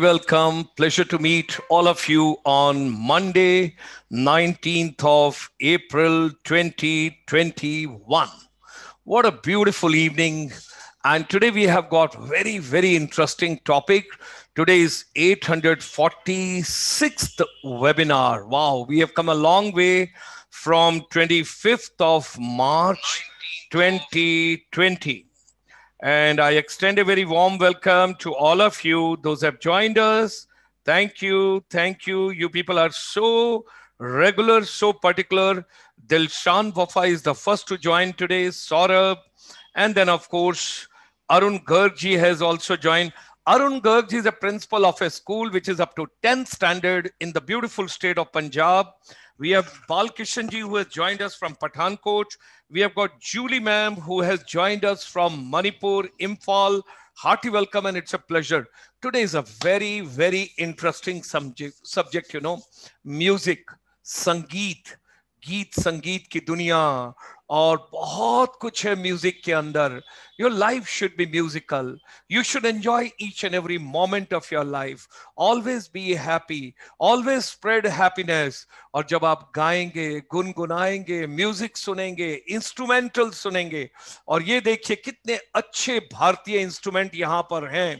Welcome. Pleasure to meet all of you on Monday, 19th of April 2021. What a beautiful evening. And today we have got very, very interesting topic. Today is 846th webinar. Wow, we have come a long way from 25th of March 2020. And I extend a very warm welcome to all of you, those have joined us. Thank you. Thank you. You people are so regular, so particular. Dilshan Wafa is the first to join today, Saurabh. And then, of course, Arun Gargji has also joined. Arun Garg is a principal of a school which is up to 10th standard in the beautiful state of Punjab. We have Bal Kishanji who has joined us from Pathankot. We have got Julie ma'am who has joined us from Manipur, Imphal. Hearty welcome and it's a pleasure. Today is a very, very interesting subject, subject you know, music, sangeet, गीत संगीत की दुनिया और बहुत कुछ है music के अंदर your life should be musical you should enjoy each and every moment of your life always be happy always spread happiness और जब आप गाएंगे गुनगुनाएंगे म्यूजिक सुनेंगे इंस्ट्रूमेंटल सुनेंगे और ये देखिए कितने अच्छे भारतीय इंस्ट्रूमेंट यहाँ पर हैं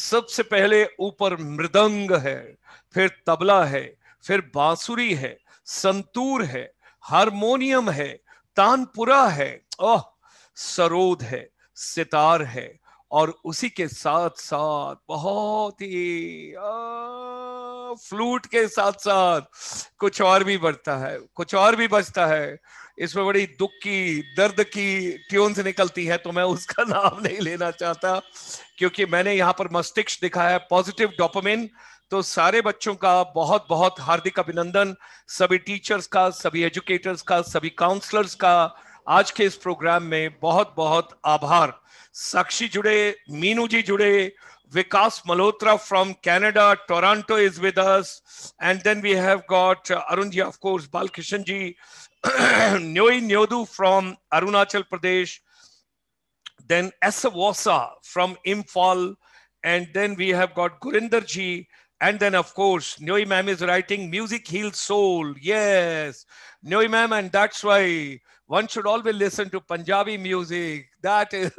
सबसे पहले ऊपर मृदंग है फिर तबला है फिर बांसुरी है संतूर है हारमोनियम है तानपुरा है ओह सरोद है सितार है और उसी के साथ साथ बहुत ही फ्लूट के साथ साथ कुछ और भी बढ़ता है कुछ और भी बचता है इसमें बड़ी दुख की दर्द की ट्यून्स निकलती है तो मैं उसका नाम नहीं लेना चाहता क्योंकि मैंने यहाँ पर मस्तिष्क दिखाया पॉजिटिव डोपामिन तो सारे बच्चों का बहुत बहुत हार्दिक अभिनंदन सभी टीचर्स का सभी एजुकेटर्स का सभी काउंसलर्स का आज के इस प्रोग्राम में बहुत बहुत आभार साक्षी जुड़े मीनू जी जुड़े Vikas Malhotra from Canada Toronto is with us and then we have got Arun ji of course Balakrishna ji Nyoi Nyodu from Arunachal Pradesh then S Vosa from Imphal and then we have got Gurinder ji And then, of course, Noe Ma'am is writing, Music Heals Soul. Yes, Noe Ma'am, and that's why one should always listen to Punjabi music. That is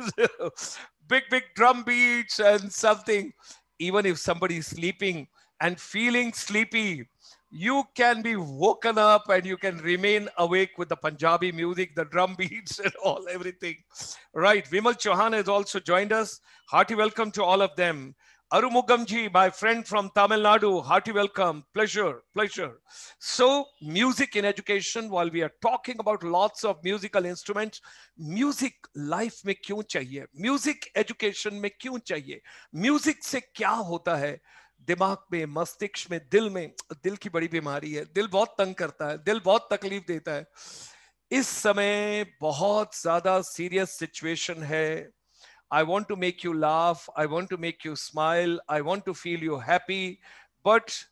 big, big drum beats and something. Even if somebody is sleeping and feeling sleepy, you can be woken up and you can remain awake with the Punjabi music, the drum beats, and all everything. Right. Vimal Chauhan has also joined us. Hearty welcome to all of them. Arumugamji, my friend from Tamil Nadu, hearty welcome. Pleasure, pleasure. So, music in education, while we are talking about lots of musical instruments, music life में क्यों chahiye? Music education में क्यों chahiye? Music se kya hota hai? दिमाग में मस्तिष्क में दिल में दिल की बड़ी बीमारी है दिल बहुत तंग करता है दिल बहुत तकलीफ देता है इस समय बहुत ज्यादा सीरियस सिचुएशन है I want to make you laugh. I want to make you smile. I want to feel you happy. But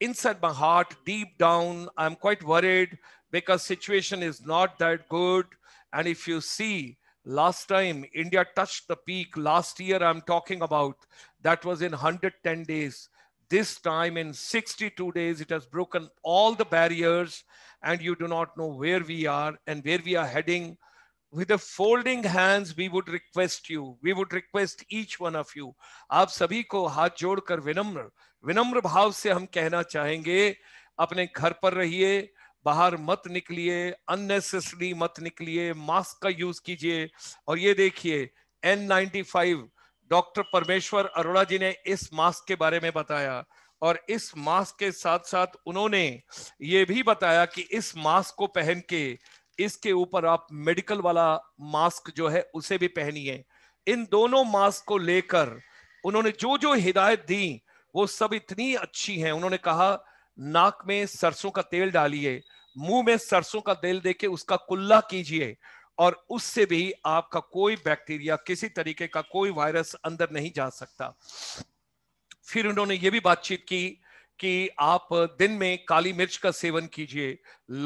inside my heart, deep down, I'm quite worried because situation is not that good. And if you see, last time India touched the peak, last year I'm talking about, that was in 110 days. This time in 62 days, it has broken all the barriers and you do not know where we are and where we are heading with the folding hands we would request you we would request each one of you आप सभी को हाथ जोड़कर विनम्र विनम्र भाव से हम कहना चाहेंगे अपने घर पर रहिए बाहर मत निकलिए अननेसेसरी मत निकलिए मास्क का यूज कीजिए और ये देखिए N95 डॉक्टर परमेश्वर अरोड़ा जी ने इस मास्क के बारे में बताया और इस मास्क के साथ साथ उन्होंने ये भी बताया कि इस मास्क को पहन के इसके ऊपर आप मेडिकल वाला मास्क जो है उसे भी पहनिए इन दोनों मास्क को लेकर उन्होंने जो जो हिदायत दी वो सब इतनी अच्छी हैं उन्होंने कहा नाक में सरसों का तेल डालिए मुंह में सरसों का तेल देके उसका कुल्ला कीजिए और उससे भी आपका कोई बैक्टीरिया किसी तरीके का कोई वायरस अंदर नहीं जा सकता फिर उन्होंने ये भी बातचीत की कि आप दिन में काली मिर्च का सेवन कीजिए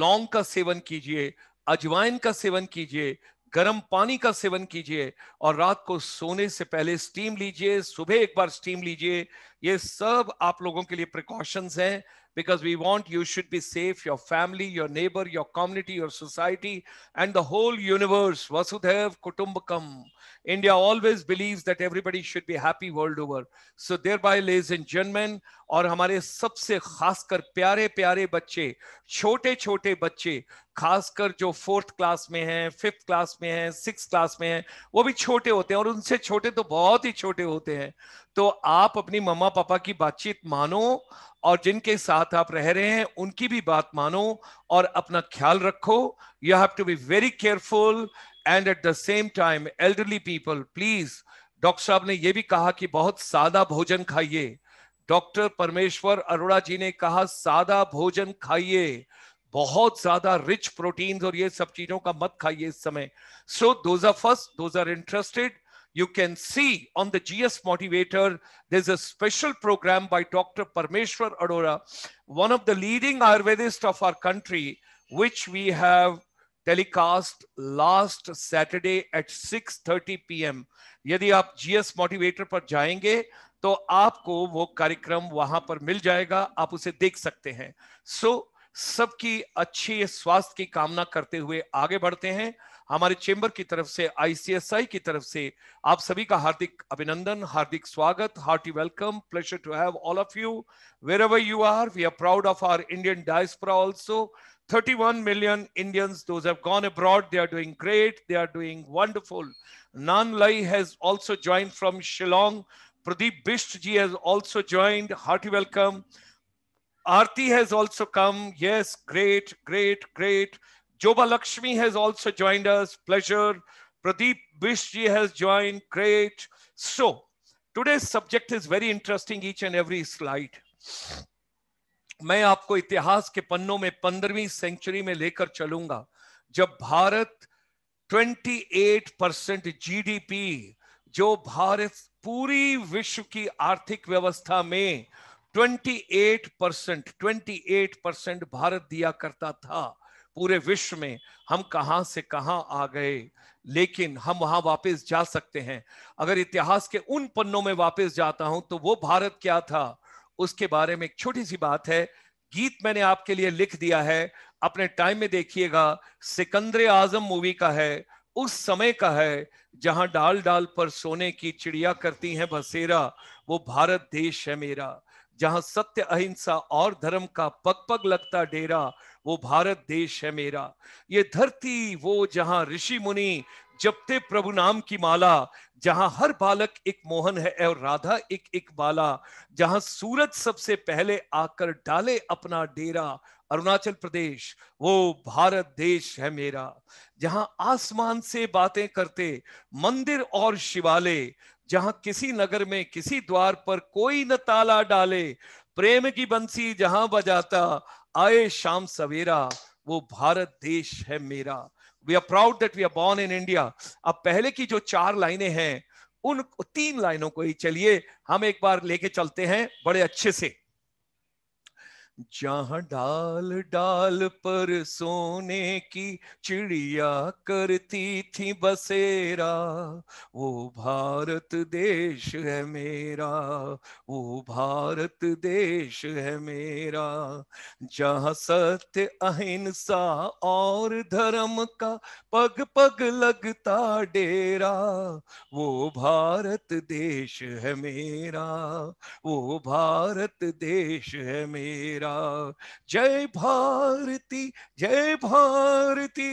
लौंग का सेवन कीजिए अजवाइन का सेवन कीजिए गर्म पानी का सेवन कीजिए और रात को सोने से पहले स्टीम लीजिए सुबह एक बार स्टीम लीजिए ये सब आप लोगों के लिए प्रिकॉशंस हैं because we want you should be safe, your family, your neighbor, your community, your society, and the whole universe. vasudhaiv Kutumbakam. India always believes that everybody should be happy world over. So thereby, ladies and gentlemen, और हमारे सबसे खासकर pyare प्यारे बच्चे chote छोटे बच्चे खासकर jo fourth class mein hain fifth class mein hain sixth class mein hain wo bhi chote hote hain aur unse chote to bahut hi chote hote hain तो आप अपनी मम्मा पापा की बातचीत मानो और जिनके साथ आप रह रहे हैं उनकी भी बात मानो और अपना ख्याल रखो you have to be very careful and at the same time elderly people please doctor साहब ने यह भी कहा कि बहुत सादा भोजन खाइए डॉक्टर परमेश्वर अरोड़ा जी ने कहा सादा भोजन खाइए बहुत ज्यादा रिच प्रोटीन और ये सब चीजों का मत खाइए इस समय so those are first those are interested you can see on the GS Motivator, there's a special program by Dr. Parmeshwar Arora, one of the leading ayurvedist of our country, which we have telecast last saturday at 6:30 pm यदि आप GS motivator पर जाएंगे तो आपको वो कार्यक्रम वहां पर मिल जाएगा आप उसे देख सकते हैं सो so, सबकी अच्छी स्वास्थ्य की कामना करते हुए आगे बढ़ते हैं हमारे चेंबर की तरफ से आईसीएसआई की तरफ से आप सभी का हार्दिक अभिनंदन हार्दिक स्वागत hearty welcome pleasure to have all of you wherever you are we are proud of our Indian diaspora also 31 million Indians gone abroad they are doing great they are doing wonderful Nan Lai has also joined from Shillong Pradeep Bisht ji has also joined hearty welcome Aarti has also come yes great great great Joba Lakshmi has also joined us. Pleasure. Pradeep Bishji has joined. Great. So, today's subject is very interesting, each and every slide. मैं आपको इतिहास के पन्नों में पंद्रहवीं century में लेकर चलूंगा जब भारत 28 परसेंट जी जो भारत पूरी विश्व की आर्थिक व्यवस्था में 28 परसेंट ट्वेंटी परसेंट भारत दिया करता था पूरे विश्व में हम कहा से कहा आ गए लेकिन हम वहां वापस जा सकते हैं अगर इतिहास के उन पन्नों में वापस जाता हूं तो वो भारत क्या था उसके बारे में एक छोटी सी बात है गीत मैंने आपके लिए लिख दिया है अपने टाइम में देखिएगा सिकंदर आजम मूवी का है उस समय का है जहां डाल डाल पर सोने की चिड़िया करती हैं बसेरा वो भारत देश है मेरा जहां सत्य अहिंसा और धर्म का पग पग लगता डेरा वो भारत देश है मेरा ये धरती वो जहां ऋषि मुनि जपते प्रभु नाम की माला जहां हर बालक एक मोहन है और राधा एक एक बाला जहां सूरज सबसे पहले आकर डाले अपना डेरा अरुणाचल प्रदेश वो भारत देश है मेरा जहां आसमान से बातें करते मंदिर और शिवालय जहां किसी नगर में किसी द्वार पर कोई न ताला डाले प्रेम की बंसी जहां बजाता आए शाम सवेरा वो भारत देश है मेरा we are proud that we are born in India अब पहले की जो चार लाइनें हैं उन तीन लाइनों को ही चलिए हम एक बार लेके चलते हैं बड़े अच्छे से जहाँ डाल डाल पर सोने की चिड़िया करती थी बसेरा वो भारत देश है मेरा वो भारत देश है मेरा जहाँ सत्य अहिंसा और धर्म का पग पग लगता डेरा वो भारत देश है मेरा वो भारत देश है मेरा मेरा जय भारती जय भारती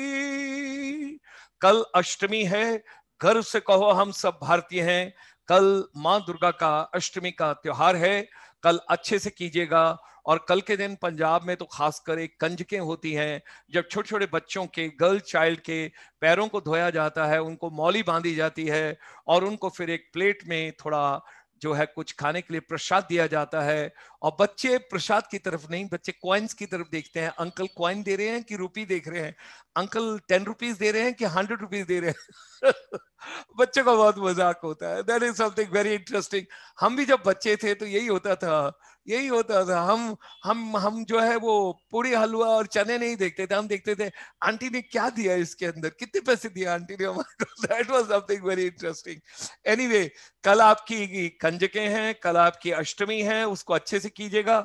कल अष्टमी है गर्व से कहो हम सब भारतीय हैं कल माँ दुर्गा का अष्टमी का त्योहार है कल अच्छे से कीजिएगा और कल के दिन पंजाब में तो खासकर एक कंजकें होती हैं जब छोटे छोटे बच्चों के गर्ल चाइल्ड के पैरों को धोया जाता है उनको मौली बांधी जाती है और उनको फिर एक प्लेट में थोड़ा जो है कुछ खाने के लिए प्रसाद दिया जाता है और बच्चे प्रसाद की तरफ नहीं बच्चे क्वाइंस की तरफ देखते हैं अंकल क्वाइन दे रहे हैं कि रुपी देख रहे हैं अंकल टेन रुपीज दे रहे हैं कि हंड्रेड रुपीज दे रहे हैं बच्चों का बहुत मजाक होता है that is something very interesting हम भी जब बच्चे थे तो यही होता था यही होता था हम हम हम जो है वो पूरी हलवा और चने नहीं देखते थे हम देखते थे आंटी ने क्या दिया इसके अंदर कितने पैसे दिया आंटी ने हमारे that was something very interesting anyway कल आपकी कंजके हैं कल आपकी अष्टमी है उसको अच्छे से कीजिएगा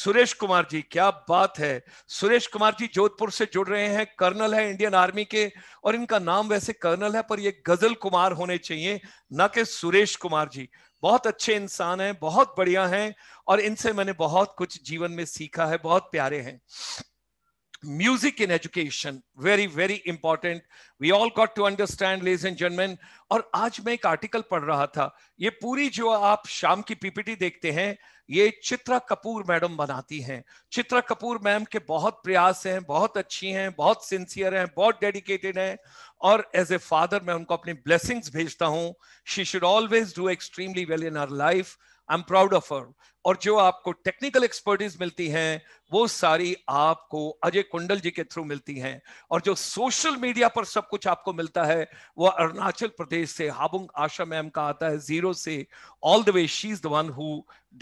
सुरेश कुमार जी क्या बात है सुरेश कुमार जी जोधपुर से जुड़ रहे हैं कर्नल है इंडियन आर्मी के और इनका नाम वैसे कर्नल है पर ये गजल मंगल कुमार होने चाहिए न कि सुरेश कुमार जी बहुत अच्छे इंसान हैं बहुत बढ़िया हैं और इनसे मैंने बहुत कुछ जीवन में सीखा है बहुत प्यारे हैं music in education very very important we all got to understand ladies and gentlemen और आज मैं एक आर्टिकल पढ़ रहा था ये पूरी जो आप शाम की पीपीटी देखते हैं ये चित्रा कपूर मैडम बनाती हैं चित्रा कपूर मैम के बहुत प्रयास हैं बहुत अच्छी हैं बहुत सिंसियर हैं बहुत डेडिकेटेड हैं और एज ए फादर मैं उनको अपनी ब्लेसिंग्स भेजता हूँ she should always do extremely well in her life I am proud of her और जो आपको टेक्निकल एक्सपर्टीज मिलती है वो सारी आपको अजय कुंडल जी के थ्रू मिलती हैं और जो सोशल मीडिया पर सब कुछ आपको मिलता है वो अरुणाचल प्रदेश से हाबुंग आशा मैम का आता है जीरो से all the way she is the one who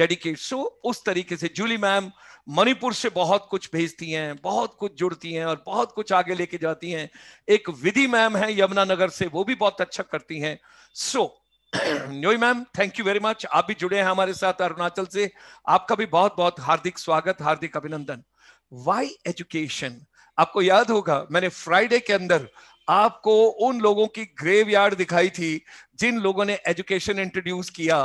dedicate so उस तरीके से जूली मैम मणिपुर से बहुत कुछ भेजती हैं बहुत कुछ जुड़ती हैं और बहुत कुछ आगे लेके जाती हैं एक विधि मैम है यमुनानगर से वो भी बहुत अच्छा करती हैं सो so, न्योई ma'am thank you very much आप भी जुड़े हैं हमारे साथ अरुणाचल से आपका भी बहुत बहुत हार्दिक स्वागत हार्दिक अभिनंदन वाई एजुकेशन आपको याद होगा मैंने फ्राइडे के अंदर आपको उन लोगों की ग्रेव यार्ड दिखाई थी जिन लोगों ने एजुकेशन इंट्रोड्यूस किया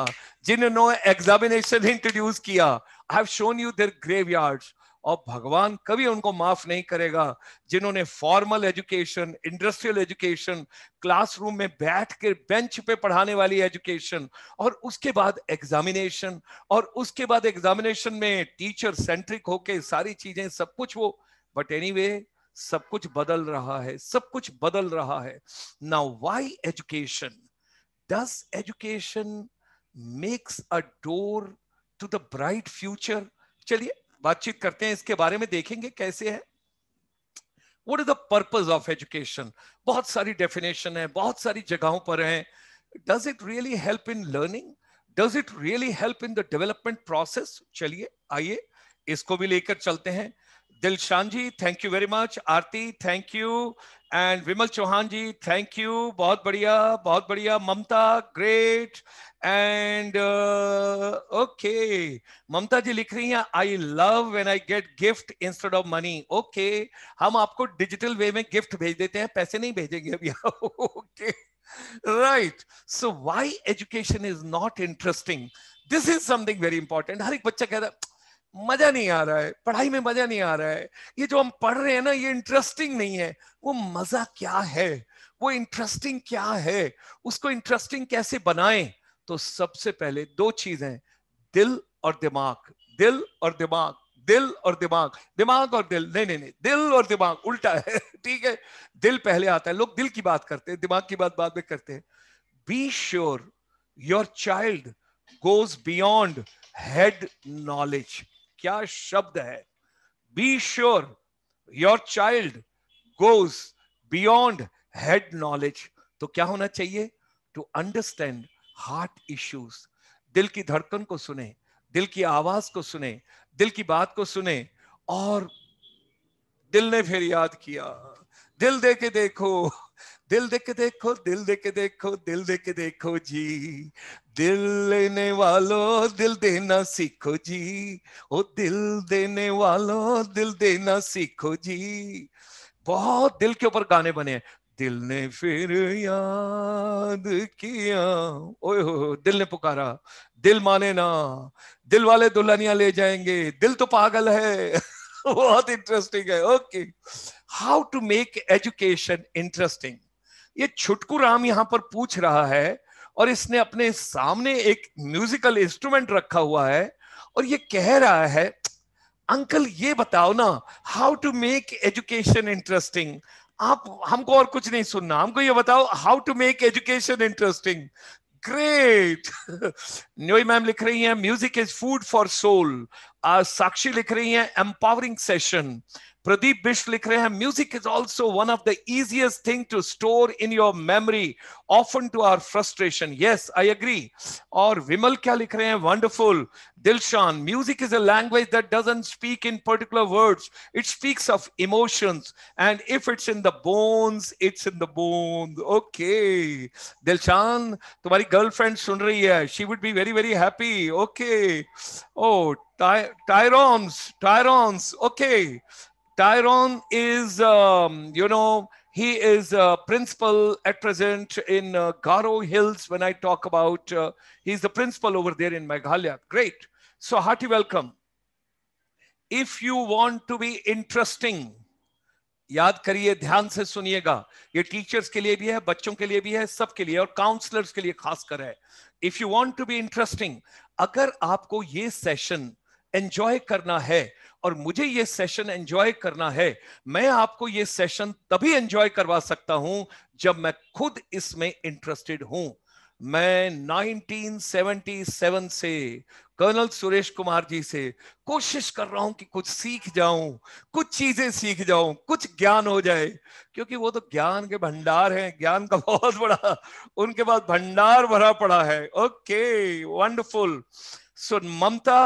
जिन्होंने एग्जामिनेशन इंट्रोड्यूस किया I have shown you their graveyard और भगवान कभी उनको माफ नहीं करेगा जिन्होंने formal education industrial education classroom में बैठ कर बेंच पे पढ़ाने वाली एजुकेशन और उसके बाद एग्जामिनेशन और उसके बाद एग्जामिनेशन में टीचर सेंट्रिक होके सारी चीजें सब कुछ वो बट एनी anyway, सब कुछ बदल रहा है सब कुछ बदल रहा है ना why education does education makes a door to the bright future चलिए बातचीत करते हैं इसके बारे में देखेंगे कैसे है what is the purpose of education बहुत सारी डेफिनेशन है बहुत सारी जगहों पर है does it really help in learning does it really help in the development process चलिए आइए इसको भी लेकर चलते हैं Dilshan ji thank you very much Aarti thank you and Vimal Chauhan ji thank you बहुत बढ़िया बहुत बढ़िया Mamta great and okay Mamta ji लिख रही हैं I love when I get gift instead of money okay हम आपको डिजिटल वे में गिफ्ट भेज देते हैं पैसे नहीं भेजेंगे अभी okay right so why education is not interesting this is something very important हर एक बच्चा कह रहा है मजा नहीं आ रहा है पढ़ाई में मजा नहीं आ रहा है ये जो हम पढ़ रहे हैं ना ये इंटरेस्टिंग नहीं है वो मजा क्या है वो इंटरेस्टिंग क्या है उसको इंटरेस्टिंग कैसे बनाए तो सबसे पहले दो चीज दिल और दिमाग दिल और दिमाग दिल और दिमाग दिमाग और दिल नहीं नहीं नहीं दिल और दिमाग उल्टा है ठीक है दिल पहले आता है लोग दिल की बात करते हैं दिमाग की बात बाद में करते हैं be sure your child goes beyond head knowledge क्या शब्द है be sure your child goes beyond head knowledge तो क्या होना चाहिए टू अंडरस्टैंड हार्ट इश्यूज दिल की धड़कन को सुने दिल की आवाज को सुने दिल की बात को सुने और दिल ने फिर याद किया दिल दे के देखो दिल दे के देखो दिल दे के देखो दिल दे के देखो जी दिल लेने वालों दिल देना सीखो जी ओ दिल देने वालों दिल देना सीखो जी बहुत दिल के ऊपर गाने बने हैं दिल ने फिर याद किया ओए हो दिल ने पुकारा दिल माने ना दिल वाले दुल्हनिया ले जाएंगे दिल तो पागल है बहुत इंटरेस्टिंग है okay how to make education interesting ये छुटकू राम यहां पर पूछ रहा है और इसने अपने सामने एक म्यूजिकल इंस्ट्रूमेंट रखा हुआ है और ये कह रहा है अंकल ये बताओ ना how to make education interesting आप हमको और कुछ नहीं सुनना हमको ये बताओ how to make education interesting great न्योई मैम लिख रही हैं music is food for soul Sakshi लिख रही हैं empowering session Pradeep Bish likh rahe music is also one of the easiest thing to store in your memory, often to our frustration. Yes, I agree. Or Vimal kya likh rahe wonderful. Dilshan, music is a language that doesn't speak in particular words. It speaks of emotions. And if it's in the bones, it's in the bones. Okay. Dilshan, tumhari girlfriend sun rahi hai. She would be very, very happy. Okay. Oh, Ty- Tyrons, Tyrons. Okay. Tyrone is, um, you know, he is a principal at present in uh, Garo Hills. When I talk about, uh, he's the principal over there in Meghalaya. Great. So, hearty welcome. If you want to be interesting, याद करिए ध्यान से सुनिएगा ये teachers के लिए भी है बच्चों के लिए भी है सबके लिए और काउंसलर्स के लिए खासकर है if you want to be interesting अगर आपको ये सेशन एंजॉय करना है और मुझे ये सेशन एंजॉय करना है मैं आपको ये सेशन तभी एंजॉय करवा सकता हूं जब मैं खुद इसमें इंटरेस्टेड हूं मैं 1977 से कर्नल सुरेश कुमार जी से कोशिश कर रहा हूं कि कुछ सीख जाऊं कुछ चीजें सीख जाऊं कुछ ज्ञान हो जाए क्योंकि वो तो ज्ञान के भंडार हैं ज्ञान का बहुत बड़ा उनके पास भंडार भरा पड़ा है okay wonderful so Mamta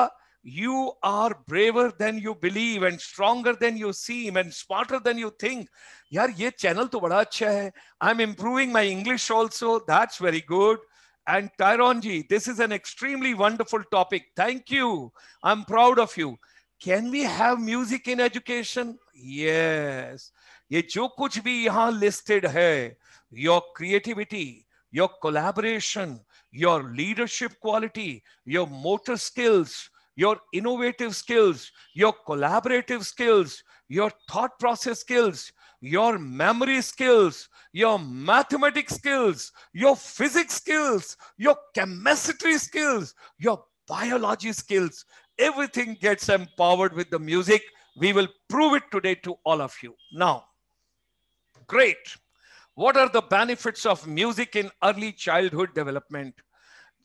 you are braver than you believe and stronger than you seem and smarter than you think yaar ye channel to bada acha hai i'm improving my english also that's very good and Tyronji, this is an extremely wonderful topic thank you i'm proud of you can we have music in education yes ye jo kuch bhi yahan listed hai your creativity your collaboration your leadership quality your motor skills your innovative skills, your collaborative skills, your thought process skills, your memory skills, your mathematics skills, your physics skills, your chemistry skills, your biology skills. Everything gets empowered with the music. We will prove it today to all of you. Now, great. What are the benefits of music in early childhood development?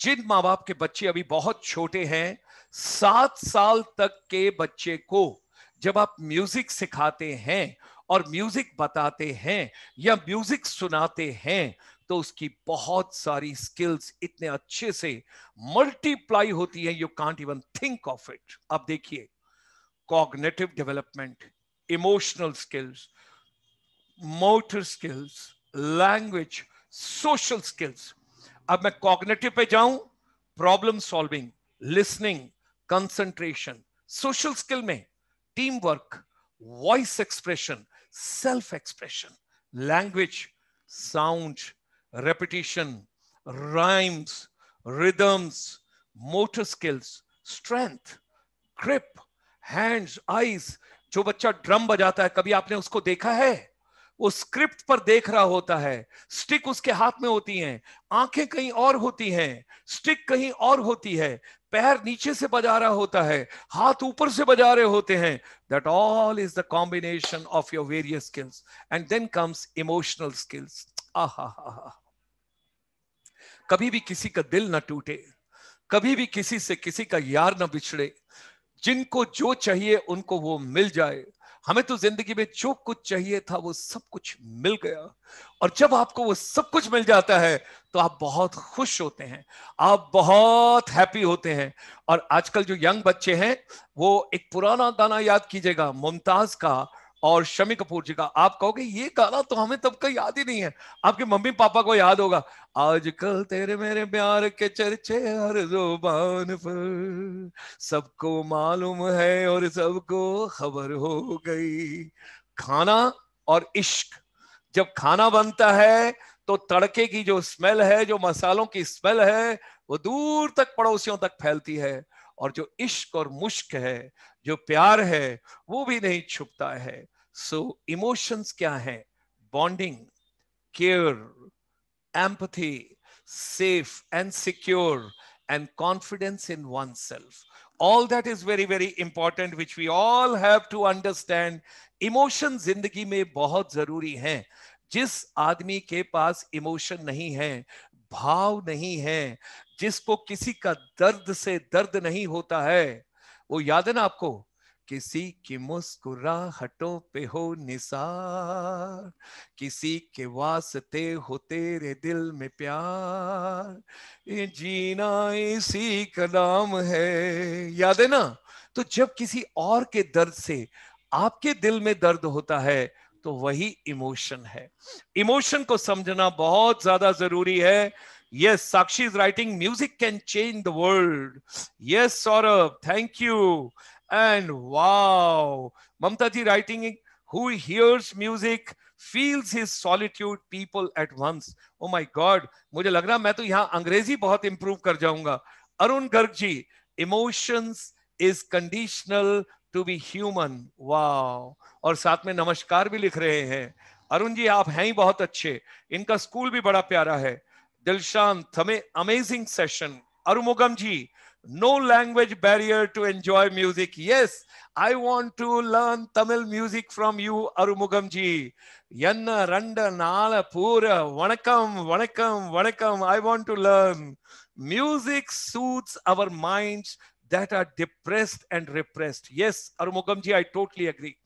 जिन माँ बाप के बच्चे अभी बहुत छोटे हैं सात साल तक के बच्चे को जब आप म्यूजिक सिखाते हैं और म्यूजिक बताते हैं या म्यूजिक सुनाते हैं तो उसकी बहुत सारी स्किल्स इतने अच्छे से मल्टीप्लाई होती है you can't even think of it आप देखिए cognitive development emotional skills motor skills language social skills अब मैं कॉग्नेटिव पे जाऊं problem solving listening concentration social skill में team work voice expression self expression language sound repetition rhymes rhythms motor skills strength grip, hands eyes जो बच्चा drum बजाता है कभी आपने उसको देखा है वो स्क्रिप्ट पर देख रहा होता है स्टिक उसके हाथ में होती हैं आंखें कहीं और होती हैं स्टिक कहीं और होती है पैर नीचे से बजा रहा होता है हाथ ऊपर से बजा रहे होते हैं that all is the combination of your various skills and then comes emotional skills आहा कभी भी किसी का दिल ना टूटे कभी भी किसी से किसी का यार ना बिछड़े जिनको जो चाहिए उनको वो मिल जाए हमें तो जिंदगी में जो कुछ चाहिए था वो सब कुछ मिल गया और जब आपको वो सब कुछ मिल जाता है तो आप बहुत खुश होते हैं आप बहुत हैप्पी होते हैं और आजकल जो यंग बच्चे हैं वो एक पुराना गाना याद कीजिएगा मुमताज का और शमी कपूर जी का आप कहोगे ये गाना तो हमें तब का याद ही नहीं है आपके मम्मी पापा को याद होगा आजकल तेरे मेरे प्यार के चर्चे हर जुबान पर सबको मालूम है और सबको खबर हो गई खाना और इश्क जब खाना बनता है तो तड़के की जो स्मेल है जो मसालों की स्मेल है वो दूर तक पड़ोसियों तक फैलती है और जो इश्क और मुश्क है जो प्यार है वो भी नहीं छुपता है सो so, इमोशंस क्या है bonding care empathy safe and secure and confidence in one self all that is very very important which we all have to understand emotion जिंदगी में बहुत जरूरी है जिस आदमी के पास इमोशन नहीं है भाव नहीं है जिसको किसी का दर्द से दर्द नहीं होता है वो याद है ना आपको किसी की मुस्कुराहटों पे हो निसार किसी के वास्ते हो तेरे दिल में प्यार ये जीना इसी का नाम है याद है ना तो जब किसी और के दर्द से आपके दिल में दर्द होता है तो वही इमोशन है इमोशन को समझना बहुत ज्यादा जरूरी है Yes, Sakshi is writing, music can change the world. Yes, Saurabh, thank you. And wow, Mamta ji writing, who hears music feels his solitude people at once. Oh my God, mujhe lag raha main to yahan angrezi bahut improve kar jaunga arun garg ji emotions is conditional to be human wow और साथ में नमस्कार भी लिख रहे हैं अरुण जी आप हैं ही बहुत अच्छे इनका स्कूल भी बड़ा प्यारा है Dilshan, Thame, amazing session. Arumugamji, no language barrier to enjoy music. Yes, I want to learn Tamil music from you, Arumugamji. Yanna, Randa, Nala, Pura, Vanakam, Vanakam, Vanakam. I want to learn. Music soothes our minds that are depressed and repressed. Yes, Arumugamji, I totally agree.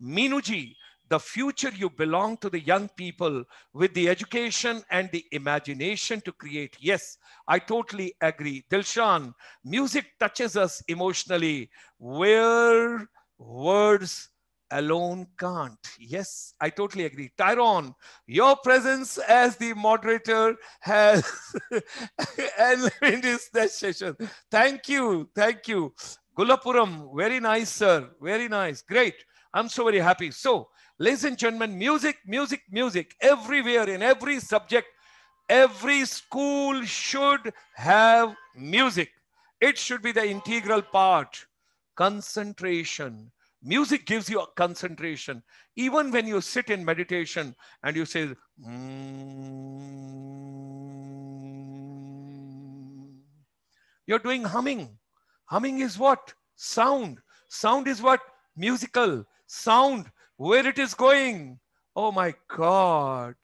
Meenuji, the future you belong to the young people with the education and the imagination to create. Yes, I totally agree. Dilshan, music touches us emotionally where words alone can't. Yes, I totally agree. Tyrone, your presence as the moderator has ended this session. Thank you. Thank you. Gulapuram, very nice, sir. Very nice. Great. I'm so very happy. So, Ladies and gentlemen, music, music, music, everywhere, in every subject, every school should have music. It should be the integral part. Concentration. Music gives you a concentration. Even when you sit in meditation and you say, mm, you're doing humming. Humming is what? Sound. Sound is what? Musical. Sound where it is going. Oh my God.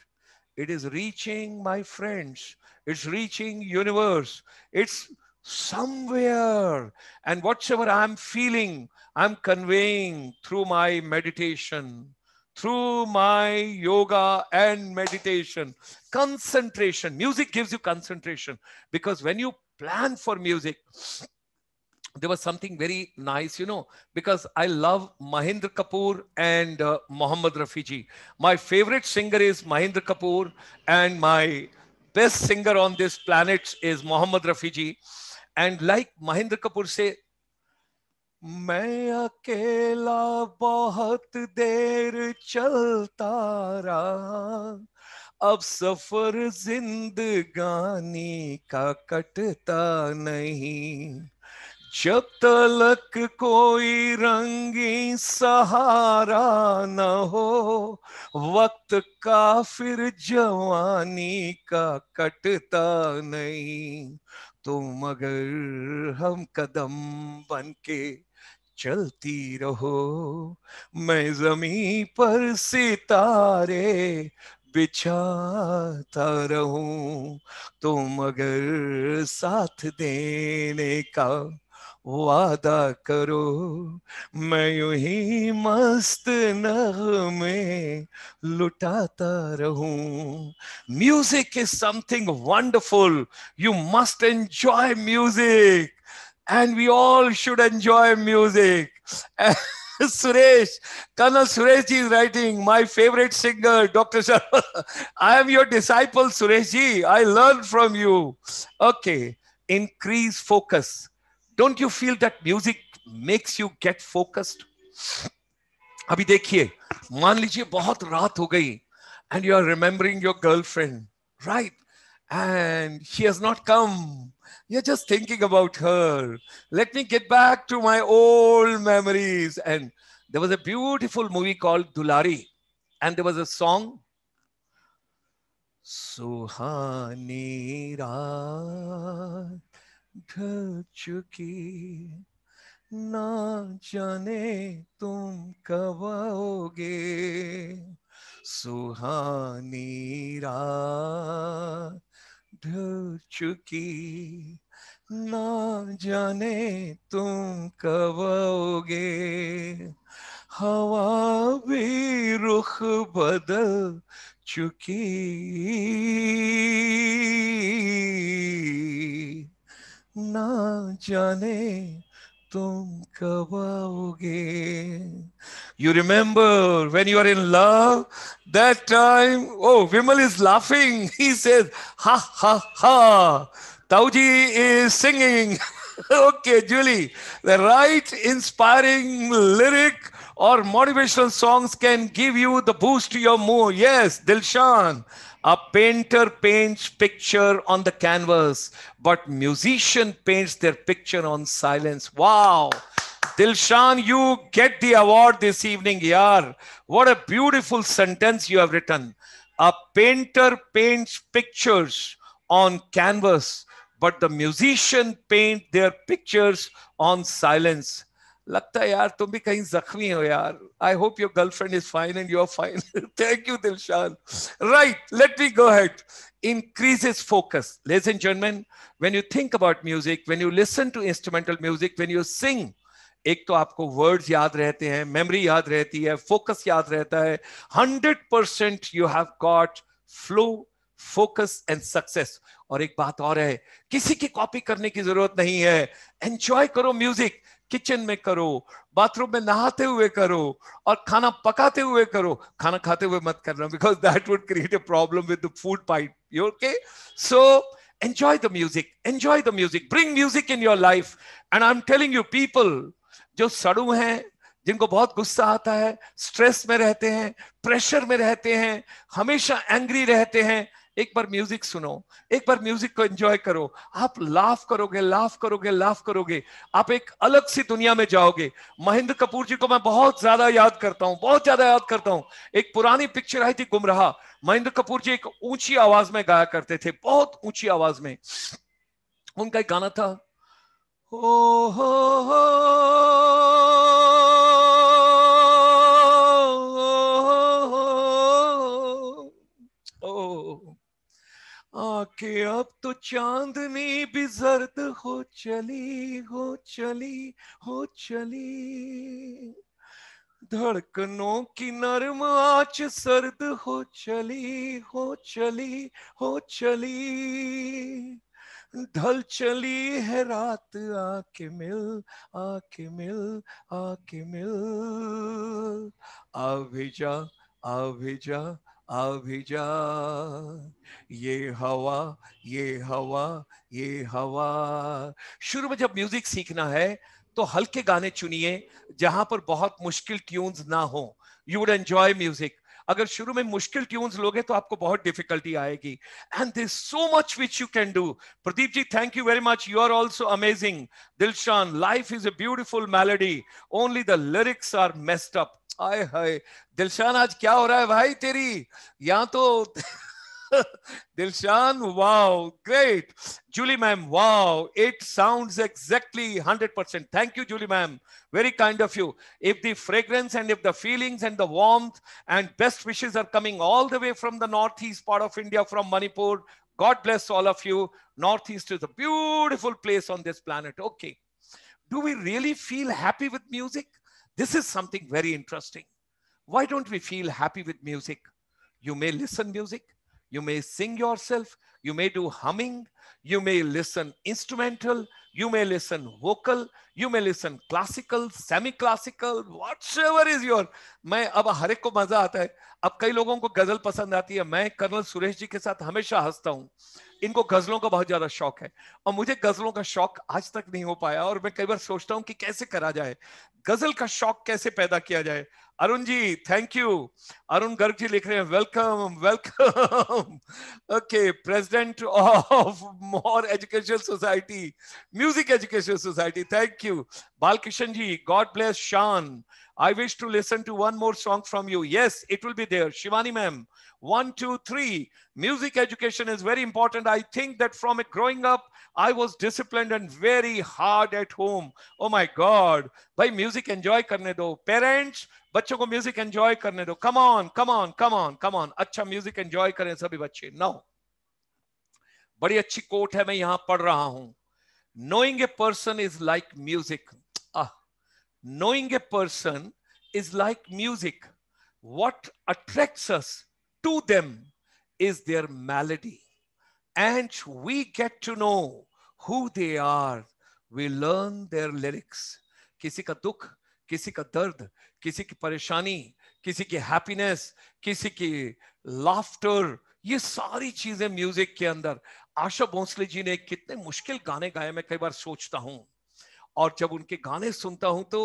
It is reaching my friends. It's reaching universe. It's somewhere. And whatever I'm feeling, I'm conveying through my meditation, through my yoga and meditation. Concentration. Music gives you concentration because when you plan for music, there was something very nice, you know, because I love Mahindra Kapoor and uh, Rafi Rafiji. My favorite singer is Mahindra Kapoor, and my best singer on this planet is Mohammed Rafiji. And like Mahindra Kapoor say, मैं अकेला बहुत देर चलता रहा अब सफर जिंदगानी का कटता नहीं जब तलक कोई रंगी सहारा न हो वक्त का फिर जवानी का कटता नहीं तो मगर हम कदम बन के चलती रहो मैं जमी पर सितारे बिछाता रहूं तो मगर साथ देने का वादा करो मैं यू ही मस्त नुटाता रहू music is something wonderful you must enjoy music and we all should enjoy music Suresh colonel Suresh ji is writing my favourite singer doctor Sharma I am your disciple Suresh ji I learn from you okay increase focus don't you feel that music makes you get focused अभी देखिए मान लीजिए बहुत रात हो गई and you are remembering your girlfriend right and she has not come. You're just thinking about her. Let me get back to my old memories. And there was a beautiful movie called Dulari, and there was a song. Suhani Raat ढल चुकी ना जाने तुम कब आओगे सुहानी रात ढल चुकी ना जाने तुम कब आओगे हवा भी रुख बदल चुकी ना जाने you remember when you are in love that time oh vimal is laughing he says ha ha ha tauji is singing okay julie the right inspiring lyric or motivational songs can give you the boost to your mood yes dilshan a painter paints picture on the canvas, but musician paints their picture on silence. Wow. Dilshan, you get the award this evening, yaar. What a beautiful sentence you have written. A painter paints pictures on canvas, but the musician paint their pictures on silence. लगता है यार तुम भी कहीं जख्मी हो यार I hope your girlfriend is fine and you are fine thank you Dilshan right let me go ahead increase is focus Ladies and gentlemen, when you think about music when you listen to instrumental music when you sing एक तो आपको words याद रहते हैं memory याद रहती है focus याद रहता है hundred percent you have got flow focus and success और एक बात और है किसी की कॉपी करने की जरूरत नहीं है एंजॉय करो म्यूजिक किचन में करो बाथरूम में नहाते हुए करो और खाना पकाते हुए करो खाना खाते हुए मत करना because that would create a problem with the food pipe you okay so the music enjoy the music bring music in your life and I am telling you people जो सड़ू हैं जिनको बहुत गुस्सा आता है स्ट्रेस में रहते हैं प्रेशर में रहते हैं हमेशा एंग्री रहते हैं एक बार म्यूजिक सुनो एक बार म्यूजिक को एंजॉय करो आप लाफ करोगे लाफ करोगे लाफ करोगे आप एक अलग सी दुनिया में जाओगे महेंद्र कपूर जी को मैं बहुत ज्यादा याद करता हूँ बहुत ज्यादा याद करता हूँ एक पुरानी पिक्चर आई थी गुमराह महेंद्र कपूर जी एक ऊंची आवाज में गाया करते थे बहुत ऊंची आवाज में उनका एक गाना था ओ हो, हो, हो के अब तो चांदनी भी जर्द हो चली हो चली हो चली धड़कनों की नरम आच सर्द हो चली हो चली हो चली ढल चली है रात आके मिल आके मिल आके मिल आ भेजा आ भेजा अभिजा ये हवा ये हवा ये हवा शुरू में जब म्यूजिक सीखना है तो हल्के गाने चुनिए जहां पर बहुत मुश्किल ट्यून्स ना हो यू वुड एंजॉय म्यूजिक अगर शुरू में मुश्किल ट्यून्स लोगे तो आपको बहुत डिफिकल्टी आएगी and this so much which you can do Pradeep ji thank you very much you are also amazing Dilshan life is a beautiful melody only the lyrics are messed up आय हाय दिलशान आज क्या हो रहा है भाई तेरी यहां तो Dilshan, wow, great. Julie ma'am, wow, it sounds exactly 100%. Thank you, Julie ma'am. Very kind of you. If the fragrance and if the feelings and the warmth and best wishes are coming all the way from the northeast part of India, from Manipur, God bless all of you. Northeast is a beautiful place on this planet. Okay. Do we really feel happy with music? This is something very interesting. Why don't we feel happy with music? You may listen music, you may sing yourself. You may do humming. You may listen instrumental, you may listen vocal, you may listen classical, semi-classical, whatever is your. मैं अब हर एक को मजा आता है अब कई लोगों को गजल पसंद आती है मैं कर्नल सुरेश जी के साथ हमेशा हंसता हूँ इनको गजलों का बहुत ज्यादा शौक है और मुझे गजलों का शौक आज तक नहीं हो पाया और मैं कई बार सोचता हूँ कि कैसे करा जाए गजल का शौक कैसे पैदा किया जाए अरुण जी थैंक यू अरुण गर्ग जी लिख रहे हैं welcome welcome okay president of more educational society, music education society. Thank you. Ji. God bless Sean. I wish to listen to one more song from you. Yes, it will be there. Shivani ma'am. One, two, three. Music education is very important. I think that from it growing up, I was disciplined and very hard at home. Oh my God. By music enjoy karne do. Parents, बच्चों को music enjoy करने दो come on come on come on come on अच्छा music enjoy करें सभी बच्चे now बड़ी अच्छी कोट है मैं यहां पढ़ रहा हूं knowing a person is like music knowing a person is like music what attract to them is their melody and we get to know who they are we learn their lyrics किसी का दुख किसी का दर्द किसी की परेशानी किसी की हैप्पीनेस किसी की लाफ्टर ये सारी चीजें म्यूजिक के अंदर आशा भोंसले जी ने कितने मुश्किल गाने गाए मैं कई बार सोचता हूं और जब उनके गाने सुनता हूं तो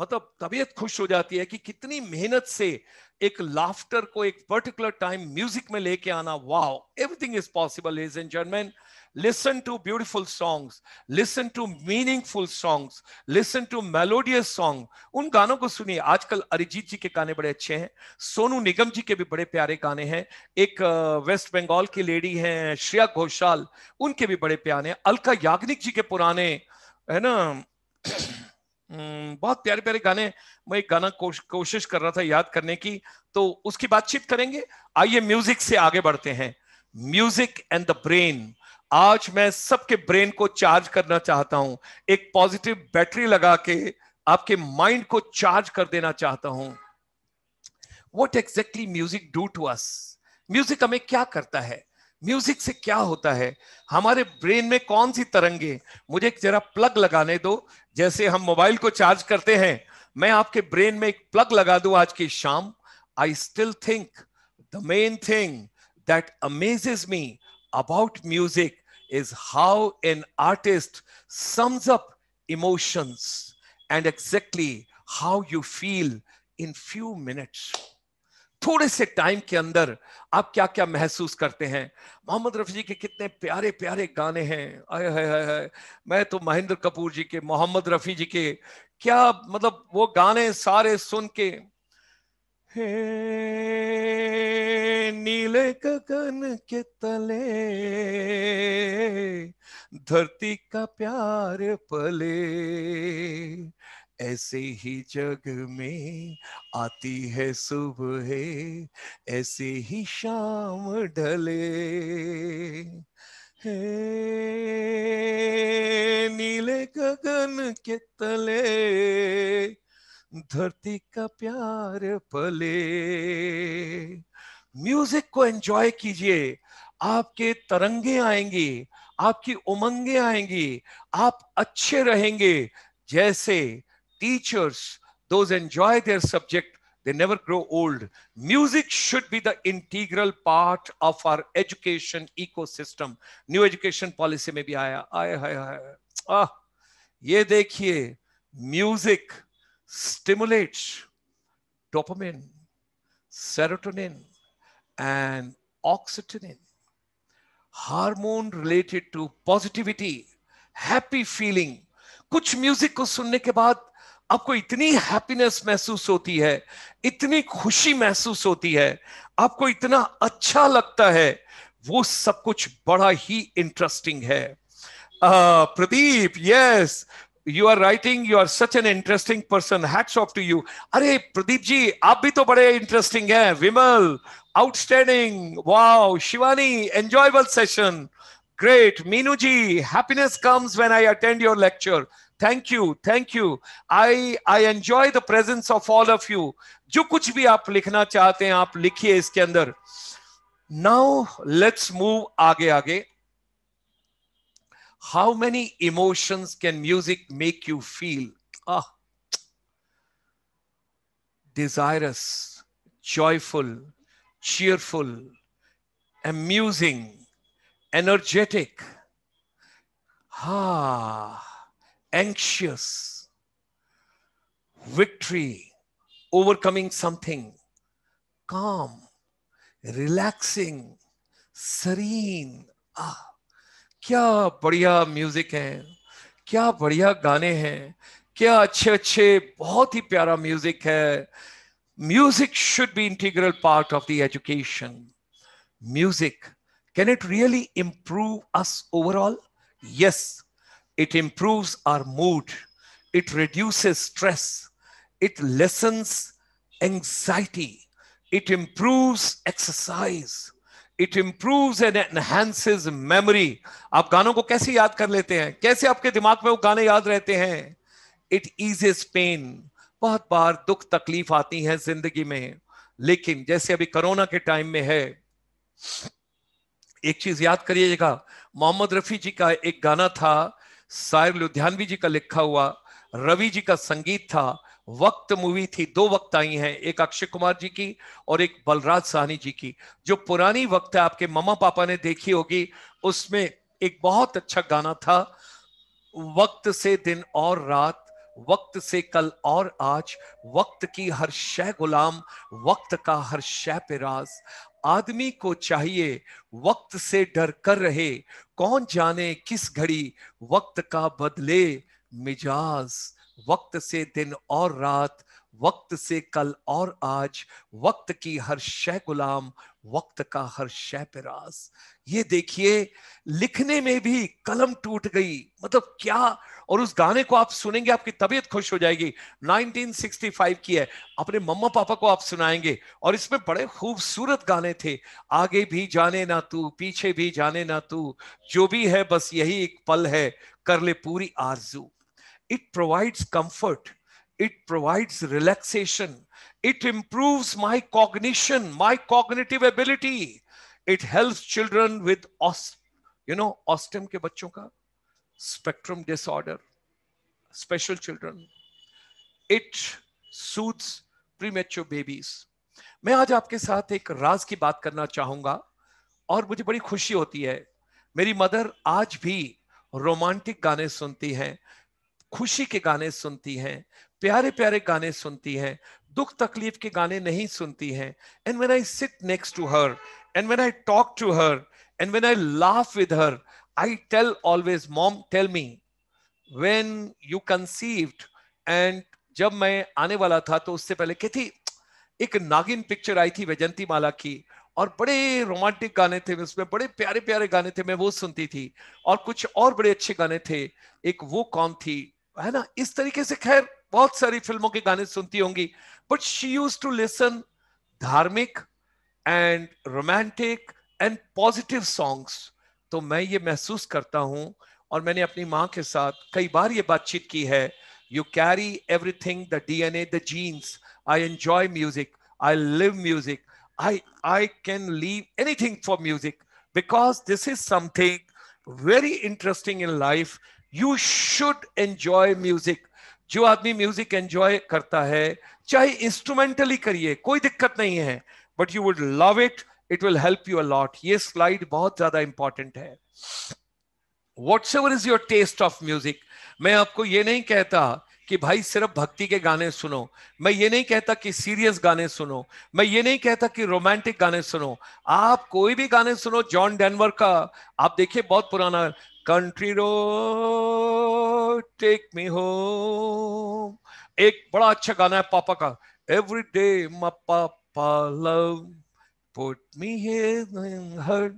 मतलब तबीयत खुश हो जाती है कि कितनी मेहनत से एक लाफ्टर को एक पर्टिकुलर टाइम म्यूजिक में लेके आना wow everything is possible is and German listen to beautiful songs listen to meaningful songs listen to melodious song उन गानों को सुनिए आजकल अरिजीत जी के गाने बड़े अच्छे हैं सोनू निगम जी के भी बड़े प्यारे गाने हैं एक वेस्ट बंगाल की लेडी हैं श्रेया घोषाल उनके भी बड़े प्यारे हैं अलका याग्निक जी के पुराने है ना हम्म, बहुत प्यारे प्यारे गाने मैं एक गाना कोश, कोशिश कर रहा था याद करने की तो उसकी बातचीत करेंगे आइए म्यूजिक से आगे बढ़ते हैं म्यूजिक एंड द ब्रेन आज मैं सबके ब्रेन को चार्ज करना चाहता हूं एक पॉजिटिव बैटरी लगा के आपके माइंड को चार्ज कर देना चाहता हूं what exactly music do to us music हमें क्या करता है म्यूजिक से क्या होता है हमारे ब्रेन में कौन सी तरंगे मुझे एक जरा प्लग लगाने दो जैसे हम मोबाइल को चार्ज करते हैं मैं आपके ब्रेन में एक प्लग लगा दू आज की शाम I still think the main thing that amazes me about music is how an artist sums up emotions and exactly how you feel in few minutes. थोड़े से टाइम के अंदर आप क्या क्या महसूस करते हैं मोहम्मद रफी जी के कितने प्यारे प्यारे गाने हैं आय हाय हाय हाय मैं तो महेंद्र कपूर जी के मोहम्मद रफी जी के क्या मतलब वो गाने सारे सुन के हे नीले कगन के तले धरती का प्यार पले ऐसे ही जग में आती है सुबह है ऐसे ही शाम ढले हे नीले गगन के तले धरती का प्यार पले म्यूजिक को एंजॉय कीजिए आपके तरंगे आएंगे आपकी उमंगे आएंगी आप अच्छे रहेंगे जैसे teachers those enjoy their subject they never grow old music should be the integral part of our education ecosystem new education policy में भी आया आया है ये देखिए music stimulates dopamine, serotonin, and oxytocin, hormone related to positivity, happy feeling. कुछ music को सुनने के बाद आपको इतनी हैप्पीनेस महसूस होती है इतनी खुशी महसूस होती है आपको इतना अच्छा लगता है वो सब कुछ बड़ा ही इंटरेस्टिंग है Pradeep yes you are writing you are such an interesting person hats off to you अरे प्रदीप जी आप भी तो बड़े इंटरेस्टिंग हैं Vimal outstanding wow Shivani enjoyable session great Meenu ji happiness comes when I attend your lecture thank you thank you I I enjoy the presence of all of you जो कुछ भी आप लिखना चाहते हैं आप लिखिए इसके अंदर नाउ लेट्स मूव आगे आगे how many emotions can music make you feel? Ah, desirous, joyful, cheerful, amusing, energetic, ah, anxious, victory, overcoming something, calm, relaxing, serene, ah क्या बढ़िया म्यूजिक है क्या बढ़िया गाने हैं क्या अच्छे अच्छे बहुत ही प्यारा म्यूजिक है music should be integral part of the education music can it really improve us overall yes it improves our mood it reduces stress it lessens anxiety it improves exercise it improve and enhances memory आप गानों को कैसे याद कर लेते हैं कैसे आपके दिमाग में वो गाने याद रहते हैं इट इज इज पेन बहुत बार दुख तकलीफ आती है जिंदगी में लेकिन जैसे अभी कोरोना के टाइम में है एक चीज याद करिएगा मोहम्मद रफी जी का एक गाना था सायर लुधियानवी जी का लिखा हुआ रवि जी का संगीत था वक्त मूवी थी दो वक्त आई हैं एक अक्षय कुमार जी की और एक बलराज साहनी जी की जो पुरानी वक्त है आपके मम्मा पापा ने देखी होगी उसमें एक बहुत अच्छा गाना था वक्त से दिन और रात वक्त से कल और आज वक्त की हर शह गुलाम वक्त का हर शह पेराज आदमी को चाहिए वक्त से डर कर रहे कौन जाने किस घड़ी वक्त का बदले मिजाज वक्त से दिन और रात वक्त से कल और आज वक्त की हर शह गुलाम वक्त का हर शह पिरास ये देखिए लिखने में भी कलम टूट गई मतलब क्या और उस गाने को आप सुनेंगे आपकी तबीयत खुश हो जाएगी 1965 की है अपने मम्मा पापा को आप सुनाएंगे और इसमें बड़े खूबसूरत गाने थे आगे भी जाने ना तू पीछे भी जाने ना तू जो भी है बस यही एक पल है कर ले पूरी आरजू It provides comfort. It provides relaxation. It improves my cognition, my cognitive ability. It helps children with, you know, autism ke bachchon ka spectrum disorder, special children. It soothes premature babies. मैं आज आपके साथ एक राज की बात करना चाहूंगा और मुझे बड़ी खुशी होती है मेरी मदर आज भी रोमांटिक गाने सुनती हैं खुशी के गाने सुनती हैं प्यारे प्यारे गाने सुनती हैं दुख तकलीफ के गाने नहीं सुनती हैं and when I sit next to her and when I talk to her and when I laugh with her I tell always mom tell me when you conceived and जब मैं आने वाला था तो उससे पहले कहती एक नागिन पिक्चर आई थी वैजंती माला की और बड़े रोमांटिक गाने थे उसमें बड़े प्यारे प्यारे गाने थे मैं वो सुनती थी और कुछ और बड़े अच्छे गाने थे एक वो कौन थी है ना इस तरीके से खैर बहुत सारी फिल्मों के गाने सुनती होंगी but she use to listen धार्मिक and romantic and positive songs तो मैं ये महसूस करता हूं और मैंने अपनी माँ के साथ कई बार ये बातचीत की है you carry everything the D A the genes I enjoy music I live music I I can leave anything for music because this is something very interesting in life you should enjoy music जो आदमी music enjoy करता है चाहे इंस्ट्रूमेंटली करिए कोई दिक्कत नहीं है but you would love it it will help you a lot ये स्लाइड बहुत ज्यादा इंपॉर्टेंट है whatever is your taste of music मैं आपको ये नहीं कहता कि भाई सिर्फ भक्ति के गाने सुनो मैं ये नहीं कहता कि सीरियस गाने सुनो मैं ये नहीं कहता कि रोमांटिक गाने सुनो आप कोई भी गाने सुनो जॉन डेनवर का आप देखिए बहुत पुराना country road take me home एक बड़ा अच्छा गाना है पापा का एवरी डे माई पापा लव पुट मी हर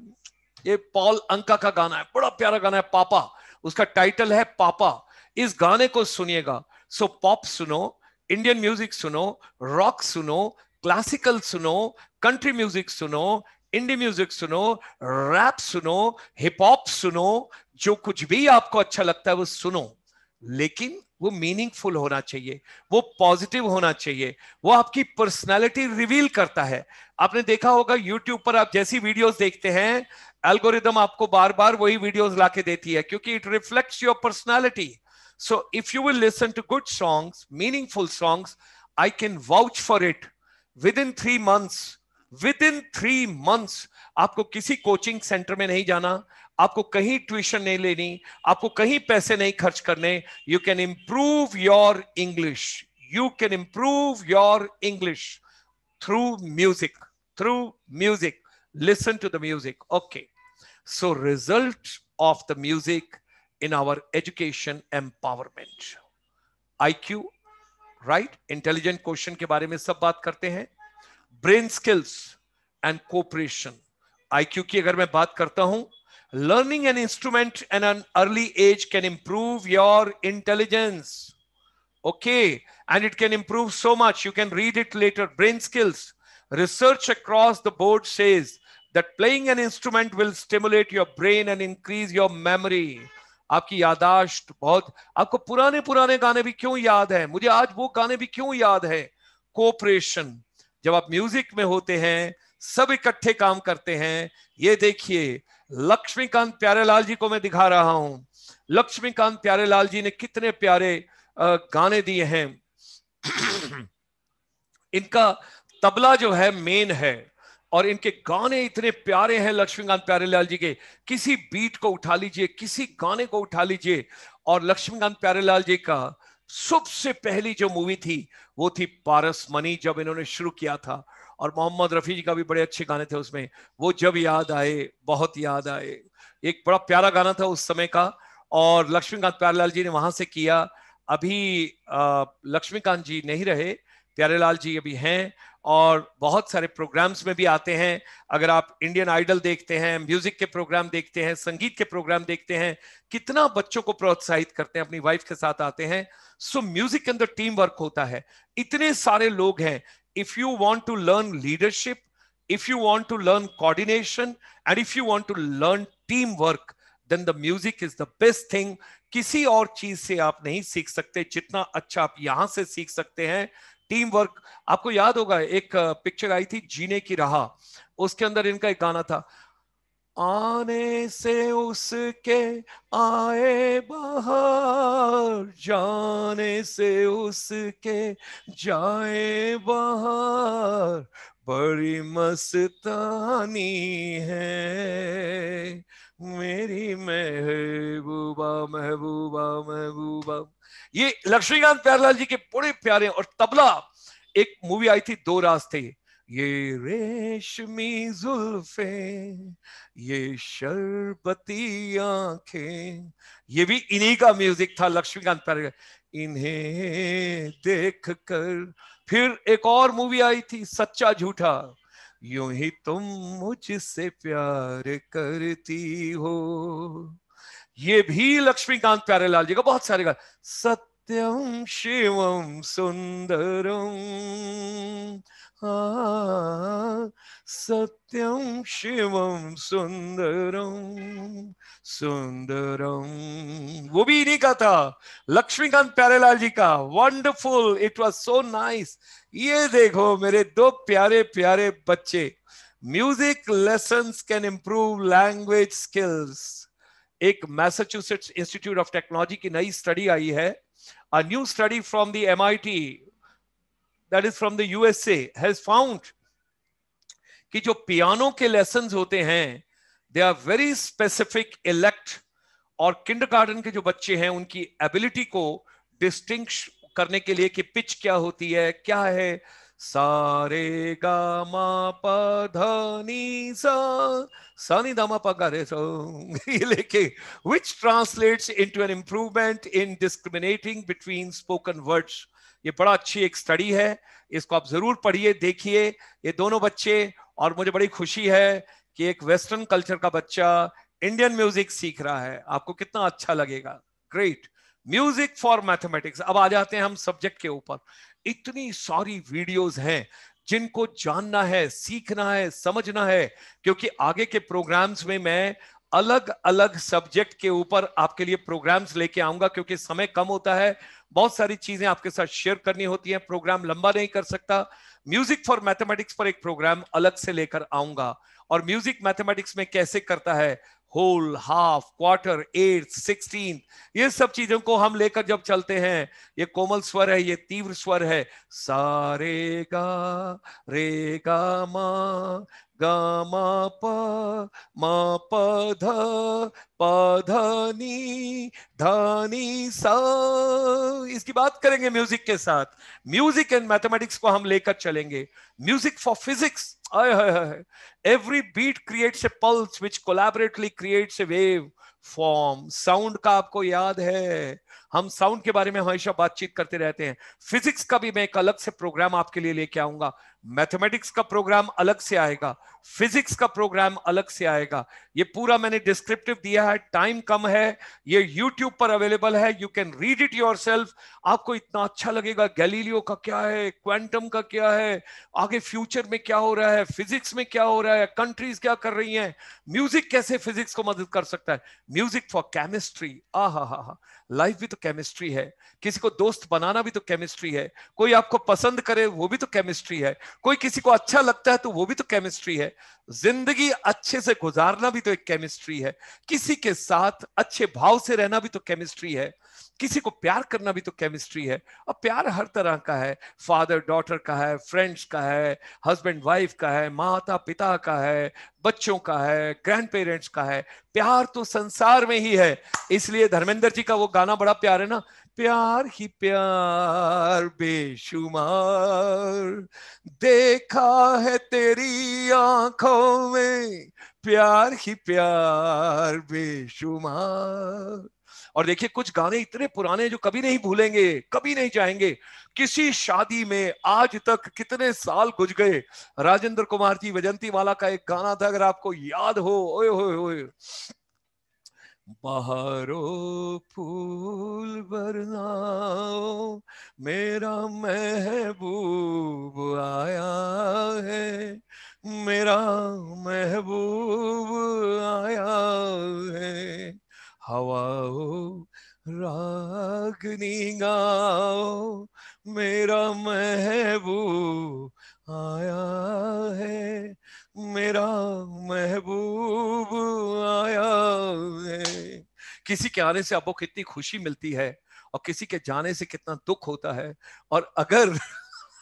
ये पॉल अंका का गाना है बड़ा प्यारा गाना है पापा उसका टाइटल है पापा इस गाने को सुनिएगा सो पॉप सुनो इंडियन म्यूजिक सुनो रॉक सुनो क्लासिकल सुनो कंट्री म्यूजिक सुनो इंडी म्यूजिक सुनो रैप सुनो हिप हॉप सुनो जो कुछ भी आपको अच्छा लगता है वो सुनो लेकिन वो मीनिंगफुल होना चाहिए वो पॉजिटिव होना चाहिए वो आपकी पर्सनालिटी रिवील करता है आपने देखा होगा यूट्यूब पर आप जैसी वीडियोस देखते हैं एल्गोरिदम आपको बार बार वही वीडियोस लाके देती है क्योंकि it reflects your personality so if you will listen to good songs meaningful songs I can vouch for it within three months within three months आपको किसी कोचिंग सेंटर में नहीं जाना आपको कहीं ट्यूशन नहीं लेनी आपको कहीं पैसे नहीं खर्च करने you can improve your English you can improve your English through music through music listen to the music okay so result of the music in our education empowerment I Q right intelligent question के बारे में सब बात करते हैं brain skills and cooperation IQ की अगर मैं बात करता हूं learning an instrument at an early age can improve your intelligence okay and it can improve so much you can read it later brain skills research across the board says that playing an instrument will stimulate your brain and increase your memory आपकी यादाश्त बहुत आपको पुराने पुराने गाने भी क्यों याद है मुझे आज वो गाने भी क्यों याद है कोऑपरेशन जब आप म्यूजिक में होते हैं सब इकट्ठे काम करते हैं ये देखिए लक्ष्मीकांत प्यारेलाल जी को मैं दिखा रहा हूं लक्ष्मीकांत प्यारेलाल जी ने कितने प्यारे गाने दिए हैं इनका तबला जो है मेन है और इनके गाने इतने प्यारे हैं लक्ष्मीकांत प्यारेलाल जी के किसी बीट को उठा लीजिए किसी गाने को उठा लीजिए और लक्ष्मीकांत प्यारेलाल जी का सबसे पहली जो मूवी थी वो थी पारस मनी जब इन्होंने शुरू किया था और मोहम्मद रफ़ी जी का भी बड़े अच्छे गाने थे उसमें वो जब याद आए बहुत याद आए एक बड़ा प्यारा गाना था उस समय का और लक्ष्मीकांत प्यारेलाल जी ने वहां से किया अभी लक्ष्मीकांत जी नहीं रहे प्यारेलाल जी अभी हैं और बहुत सारे प्रोग्राम्स में भी आते हैं अगर आप इंडियन आइडल देखते हैं म्यूजिक के प्रोग्राम देखते हैं संगीत के प्रोग्राम देखते हैं कितना बच्चों को प्रोत्साहित करते हैं अपनी वाइफ के साथ आते हैं सो म्यूजिक के अंदर टीम वर्क होता है इतने सारे लोग हैं if you want to learn leadership, if you want to learn coordination, and if you want to learn teamwork, then the music is the best thing. किसी और चीज से आप नहीं सीख सकते जितना अच्छा आप यहां से सीख सकते हैं टीम वर्क आपको याद होगा एक पिक्चर आई थी जीने की राह उसके अंदर इनका एक गाना था आने से उसके आए बहार जाने से उसके जाए बाहर बड़ी मस्तानी है मेरी महबूबा महबूबा महबूबा ये लक्ष्मीकांत प्यारलाल जी के बड़े प्यारे और तबला एक मूवी आई थी दो रास्ते ये रेशमी जुल्फे ये शरबती आंखें ये भी इन्हीं का म्यूजिक था लक्ष्मीकांत पर इन्हें देख कर फिर एक और मूवी आई थी सच्चा झूठा यू ही तुम मुझसे प्यार करती हो ये भी लक्ष्मीकांत प्यारेलाल जी का बहुत सारे गा सत्यम शिवम सुंदरम सत्यम शिवम सुंदरम सुंदरम वो भी इन्हीं का था लक्ष्मीकांत प्यारेलाल जी का wonderful it was so nice ये देखो मेरे दो प्यारे प्यारे बच्चे music lesson can improve language skills एक मैसाच्यूसेट्स इंस्टीट्यूट ऑफ टेक्नोलॉजी की नई स्टडी आई है a new study from the MIT that is from the USA has found कि जो पियानो के लेसन होते हैं they are very specific elect और किंडरगार्टन के जो बच्चे हैं उनकी एबिलिटी को डिस्टिंग करने के लिए कि पिच क्या होती है क्या है सारे गा मा प धनी सा सनी दामा पा गा रे ये लेके which translates into an improvement in discriminating between spoken words ये बड़ा अच्छी एक स्टडी है इसको आप जरूर पढ़िए देखिए ये दोनों बच्चे और मुझे बड़ी खुशी है कि एक वेस्टर्न कल्चर का बच्चा इंडियन म्यूजिक सीख रहा है आपको कितना अच्छा लगेगा ग्रेट म्यूजिक फॉर मैथमेटिक्स अब आ जाते हैं हम सब्जेक्ट के ऊपर इतनी सारी वीडियोस हैं जिनको जानना है सीखना है समझना है क्योंकि आगे के प्रोग्राम्स में मैं अलग अलग सब्जेक्ट के ऊपर आपके लिए प्रोग्राम्स लेके आऊंगा क्योंकि समय कम होता है बहुत सारी चीजें आपके साथ शेयर करनी होती हैं प्रोग्राम लंबा नहीं कर सकता म्यूजिक फॉर मैथमेटिक्स पर एक प्रोग्राम अलग से लेकर आऊंगा और म्यूजिक मैथमेटिक्स में कैसे करता है whole half quarter eight sixteen ये सब चीजों को हम लेकर जब चलते हैं ये कोमल स्वर है ये तीव्र स्वर है सारे का रे का मा गामा म प म प ध सा इसकी बात करेंगे म्यूजिक के साथ म्यूजिक एंड मैथमेटिक्स को हम लेकर चलेंगे music for physics every beat creates a pulse which collaboratively creates a wave form sound का आपको याद है हम साउंड के बारे में हमेशा बातचीत करते रहते हैं फिजिक्स का भी मैं एक अलग से प्रोग्राम आपके लिए लेके आऊंगा मैथमेटिक्स का प्रोग्राम अलग से आएगा फिजिक्स का प्रोग्राम अलग से आएगा ये पूरा मैंने डिस्क्रिप्टिव दिया है टाइम कम है ये यूट्यूब पर अवेलेबल है you can read it your आपको इतना अच्छा लगेगा गैलीलियो का क्या है क्वांटम का क्या है आगे फ्यूचर में क्या हो रहा है फिजिक्स में क्या हो रहा है कंट्रीज क्या कर रही है म्यूजिक कैसे फिजिक्स को मदद कर सकता है म्यूजिक फॉर केमिस्ट्री आ हा हा हा लाइफ भी तो केमिस्ट्री है किसी को दोस्त बनाना भी तो केमिस्ट्री है कोई आपको पसंद करे वो भी तो केमिस्ट्री है कोई किसी को अच्छा लगता है तो वो भी तो केमिस्ट्री है जिंदगी अच्छे से गुजारना भी तो एक केमिस्ट्री है किसी के साथ अच्छे भाव से रहना भी तो केमिस्ट्री है किसी को प्यार करना भी तो केमिस्ट्री है और प्यार हर तरह का है फादर डॉटर का है फ्रेंड्स का है हस्बैंड वाइफ का है माता पिता का है बच्चों का है ग्रैंड पेरेंट्स का है प्यार तो संसार में ही है इसलिए धर्मेंद्र जी का वो गाना बड़ा प्यार है ना प्यार ही प्यार बेशुमार देखा है तेरी आंखों में प्यार ही प्यार बेशुमार और देखिए कुछ गाने इतने पुराने जो कभी नहीं भूलेंगे कभी नहीं जाएंगे किसी शादी में आज तक कितने साल गुज गए राजेंद्र कुमार जी वजंती वाला का एक गाना था अगर आपको याद हो ओए ओए ओए बहारो फूल बरनाओ मेरा महबूब आया है मेरा महबूब आया है हवाओ रागनी गाओ मेरा महबूब आया है मेरा महबूब आया है किसी के आने से आपको कितनी खुशी मिलती है और किसी के जाने से कितना दुख होता है और अगर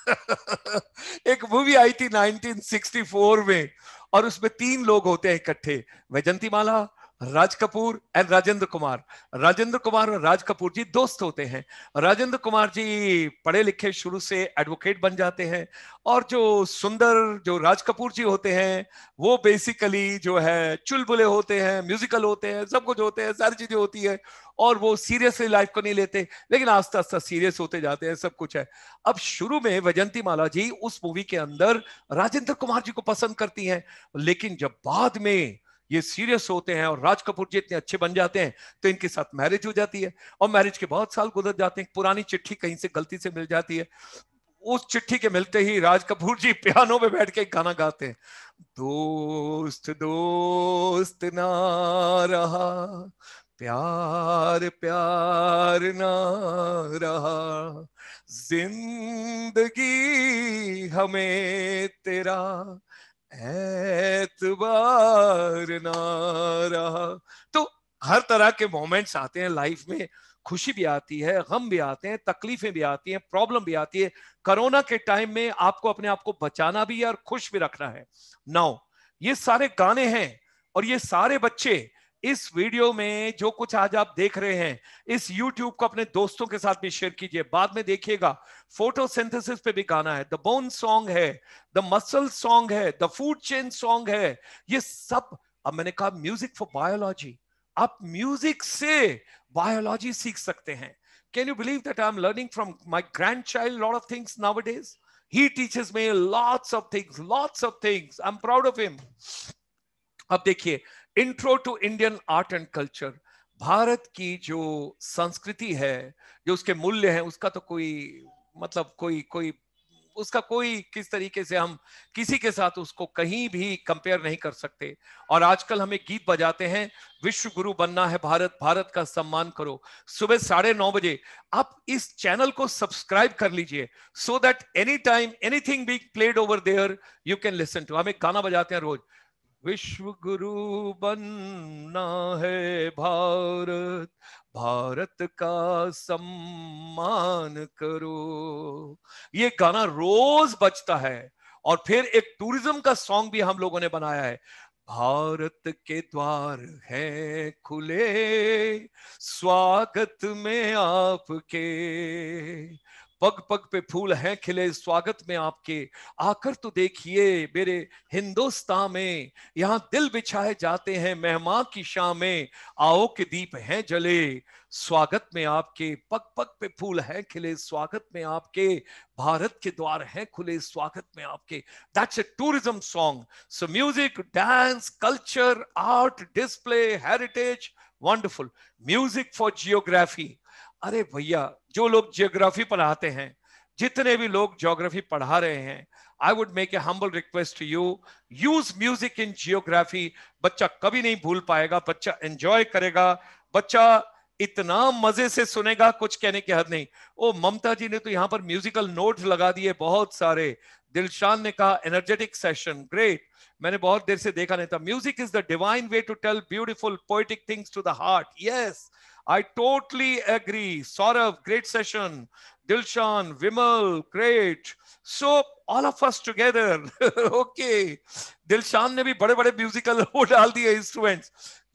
एक मूवी आई थी 1964 में और उसमें तीन लोग होते हैं इकट्ठे वैजंती माला राज कपूर एंड राजेंद्र कुमार राजेंद्र कुमार और राज कपूर जी दोस्त होते हैं राजेंद्र कुमार जी पढ़े लिखे शुरू से एडवोकेट बन जाते हैं और जो सुंदर जो राज कपूर जी होते हैं वो बेसिकली जो है चुलबुले होते हैं म्यूजिकल होते हैं सब कुछ होते हैं सारी चीजें होती है और वो सीरियसली लाइफ को नहीं लेते लेकिन आस्ता आस्ता सीरियस होते जाते हैं सब कुछ है अब शुरू में वैजंती माला जी उस मूवी के अंदर राजेंद्र कुमार जी को पसंद करती हैं लेकिन जब बाद में ये सीरियस होते हैं और राज कपूर जी इतने अच्छे बन जाते हैं तो इनके साथ मैरिज हो जाती है और मैरिज के बहुत साल गुजर जाते हैं पुरानी चिट्ठी कहीं से गलती से मिल जाती है उस चिट्ठी के मिलते ही राज कपूर जी पियानो पे बैठ के गाना गाते हैं दोस्त दोस्त ना रहा प्यार प्यार ना रहा जिंदगी हमें तेरा एतबार ना रहा तो हर तरह के मोमेंट्स आते हैं लाइफ में खुशी भी आती है गम भी आते हैं तकलीफें भी आती हैं प्रॉब्लम भी आती है कोरोना के टाइम में आपको अपने आप को बचाना भी है और खुश भी रखना है नाउ ये सारे गाने हैं और ये सारे बच्चे इस वीडियो में जो कुछ आज आप देख रहे हैं इस यूट्यूब को अपने दोस्तों के साथ भी शेयर कीजिए बाद में देखिएगा फोटोसिंथेसिस पे भी गाना है द बोन सॉन्ग है द मसल सॉन्ग है द फूड चेन सॉन्ग है ये सब अब मैंने कहा म्यूजिक फॉर बायोलॉजी आप म्यूजिक से बायोलॉजी सीख सकते हैं can you believe that I am learning from my grandchild lord of things nowadays he teaches me lots of things lots of things I am proud of him अब देखिए intro to Indian art and culture Bharat की जो संस्कृति है जो उसके मूल्य हैं उसका तो कोई मतलब कोई कोई उसका कोई किस तरीके से हम किसी के साथ उसको कहीं भी कंपेयर नहीं कर सकते और आजकल हमें गीत बजाते हैं विश्व गुरु बनना है भारत भारत का सम्मान करो सुबह साढ़े नौ बजे आप इस चैनल को सब्सक्राइब कर लीजिए so that any time anything be played over there you can listen to हमें गाना बजाते हैं रोज विश्व गुरु बनना है भारत भारत का सम्मान करो ये गाना रोज बजता है और फिर एक टूरिज्म का सॉन्ग भी हम लोगों ने बनाया है भारत के द्वार है खुले स्वागत में आपके पग पग पे फूल हैं खिले स्वागत में आपके आकर तो देखिए मेरे हिंदुस्तान में यहाँ दिल बिछाए जाते हैं मेहमा की शाम में आओ के दीप हैं जले स्वागत में आपके पग पग पे फूल हैं खिले स्वागत में आपके भारत के द्वार हैं खुले स्वागत में आपके that's a tourism song so music dance culture art display heritage wonderful music for geography अरे भैया जो लोग जियोग्राफी पढ़ाते हैं जितने भी लोग ज्योग्राफी पढ़ा रहे हैं I would make a humble request to you use music in geography बच्चा कभी नहीं भूल पाएगा बच्चा एंजॉय करेगा बच्चा इतना मजे से सुनेगा कुछ कहने की हद नहीं ओ ममता जी ने तो यहाँ पर म्यूजिकल नोट लगा दिए बहुत सारे दिलशान ने कहा एनर्जेटिक सेशन ग्रेट मैंने बहुत देर से देखा नहीं था music is the divine way to tell beautiful poetic things to the heart yes I totally agree. Saurav, great session. Dilshan, Vimal, great. So all of us together. okay. Dilshan ne bhi bade bade musical wo dal diye instruments.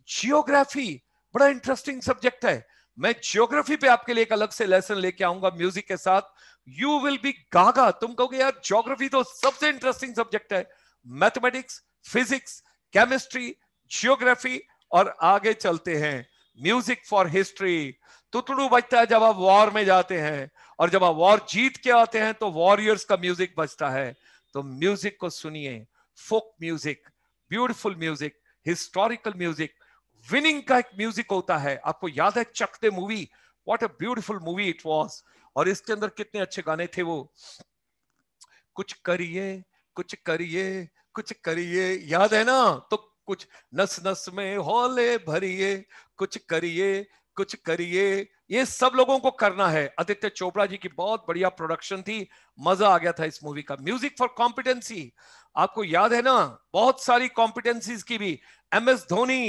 Geography, bada interesting subject hai मैं geography पे आपके लिए एक अलग से lesson लेके आऊंगा music के साथ यू विल बी गागा तुम कहोगे यार ज्योग्राफी तो सबसे इंटरेस्टिंग सब्जेक्ट है मैथमेटिक्स फिजिक्स केमिस्ट्री जियोग्राफी और आगे चलते हैं म्यूजिक फॉर हिस्ट्री तुतड़ू बजता है जब आप वॉर में जाते हैं और जब आप वॉर जीत के आते हैं तो वॉरियर्स का म्यूजिक बजता है तो म्यूजिक को सुनिए folk music beautiful music historical music winning का एक म्यूजिक होता है आपको याद है चकते movie what a beautiful movie it was और इसके अंदर कितने अच्छे गाने थे वो कुछ करिए कुछ करिए कुछ करिए याद है ना तो कुछ नस नस में हौले भरिए कुछ करिए कुछ करिए ये सब लोगों को करना है आदित्य चोपड़ा जी की बहुत बढ़िया प्रोडक्शन थी मजा आ गया था इस मूवी का म्यूजिक फॉर कॉम्पिटेंसी आपको याद है ना बहुत सारी कॉम्पिटेंसीज की भी एम एस धोनी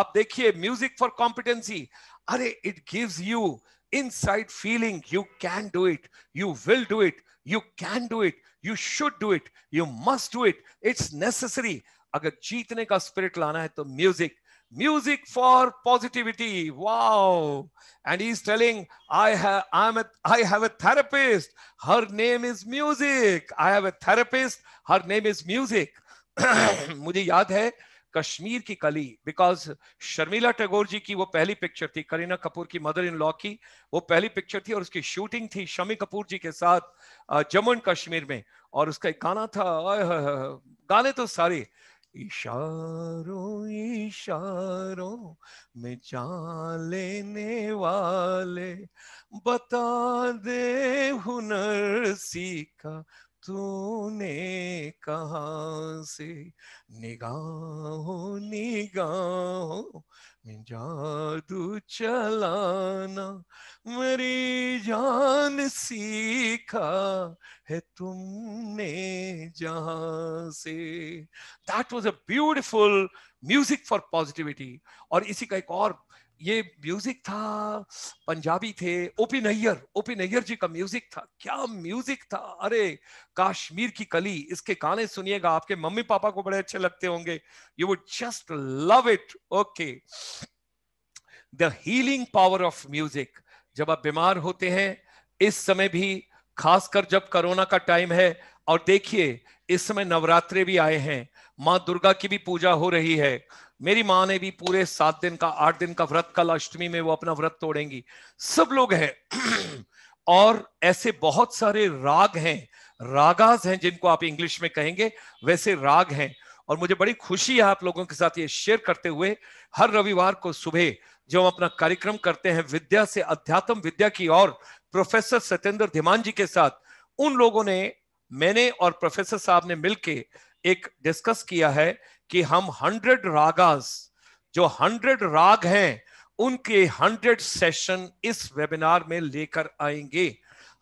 आप देखिए म्यूजिक फॉर कॉम्पिटेंसी अरे it gives you inside feeling you can do it you will do it you can do it you should do it you must do it it's necessary अगर जीतने का spirit लाना है तो music music for positivity wow and he's telling i have i'm a i have a therapist her name is music i have a therapist her name is music मुझे याद है कश्मीर की कली बिकॉज शर्मिला टैगोर जी की वो पहली पिक्चर थी करीना कपूर की मदर इन लॉ की वो पहली पिक्चर थी और उसकी शूटिंग थी शमी कपूर जी के साथ जम्मू एंड कश्मीर में और उसका एक गाना था गाने तो सारे इशारों इशारों में जान लेने वाले बता दे हुनर सीखा तूने कहा से निगाहों निगाहों में जादू चलाना मेरी जान सीखा है तुमने जहां से that was a beautiful music for positivity और इसी का एक और ये म्यूजिक था पंजाबी थे ओपी नैयर ओपी नैयर जी का म्यूजिक था क्या म्यूजिक था अरे काश्मीर की कली इसके गाने सुनिएगा आपके मम्मी पापा को बड़े अच्छे लगते होंगे you would just love it okay the healing power of music जब आप बीमार होते हैं इस समय भी खासकर जब कोरोना का टाइम है और देखिए इस समय नवरात्रे भी आए हैं माँ दुर्गा की भी पूजा हो रही है मेरी माँ ने भी पूरे सात दिन का आठ दिन का व्रत कल अष्टमी में वो अपना व्रत तोड़ेंगी सब लोग हैं और ऐसे बहुत सारे राग हैं रागाज हैं जिनको आप इंग्लिश में कहेंगे वैसे राग हैं और मुझे बड़ी खुशी है आप लोगों के साथ ये शेयर करते हुए हर रविवार को सुबह जो हम अपना कार्यक्रम करते हैं विद्या से अध्यात्म विद्या की और प्रोफेसर सत्येंद्र धीमान जी के साथ उन लोगों ने मैंने और प्रोफेसर साहब ने मिलके एक डिस्कस किया है कि हम हंड्रेड रागास जो हंड्रेड राग हैं उनके हंड्रेड सेशन इस वेबिनार में लेकर आएंगे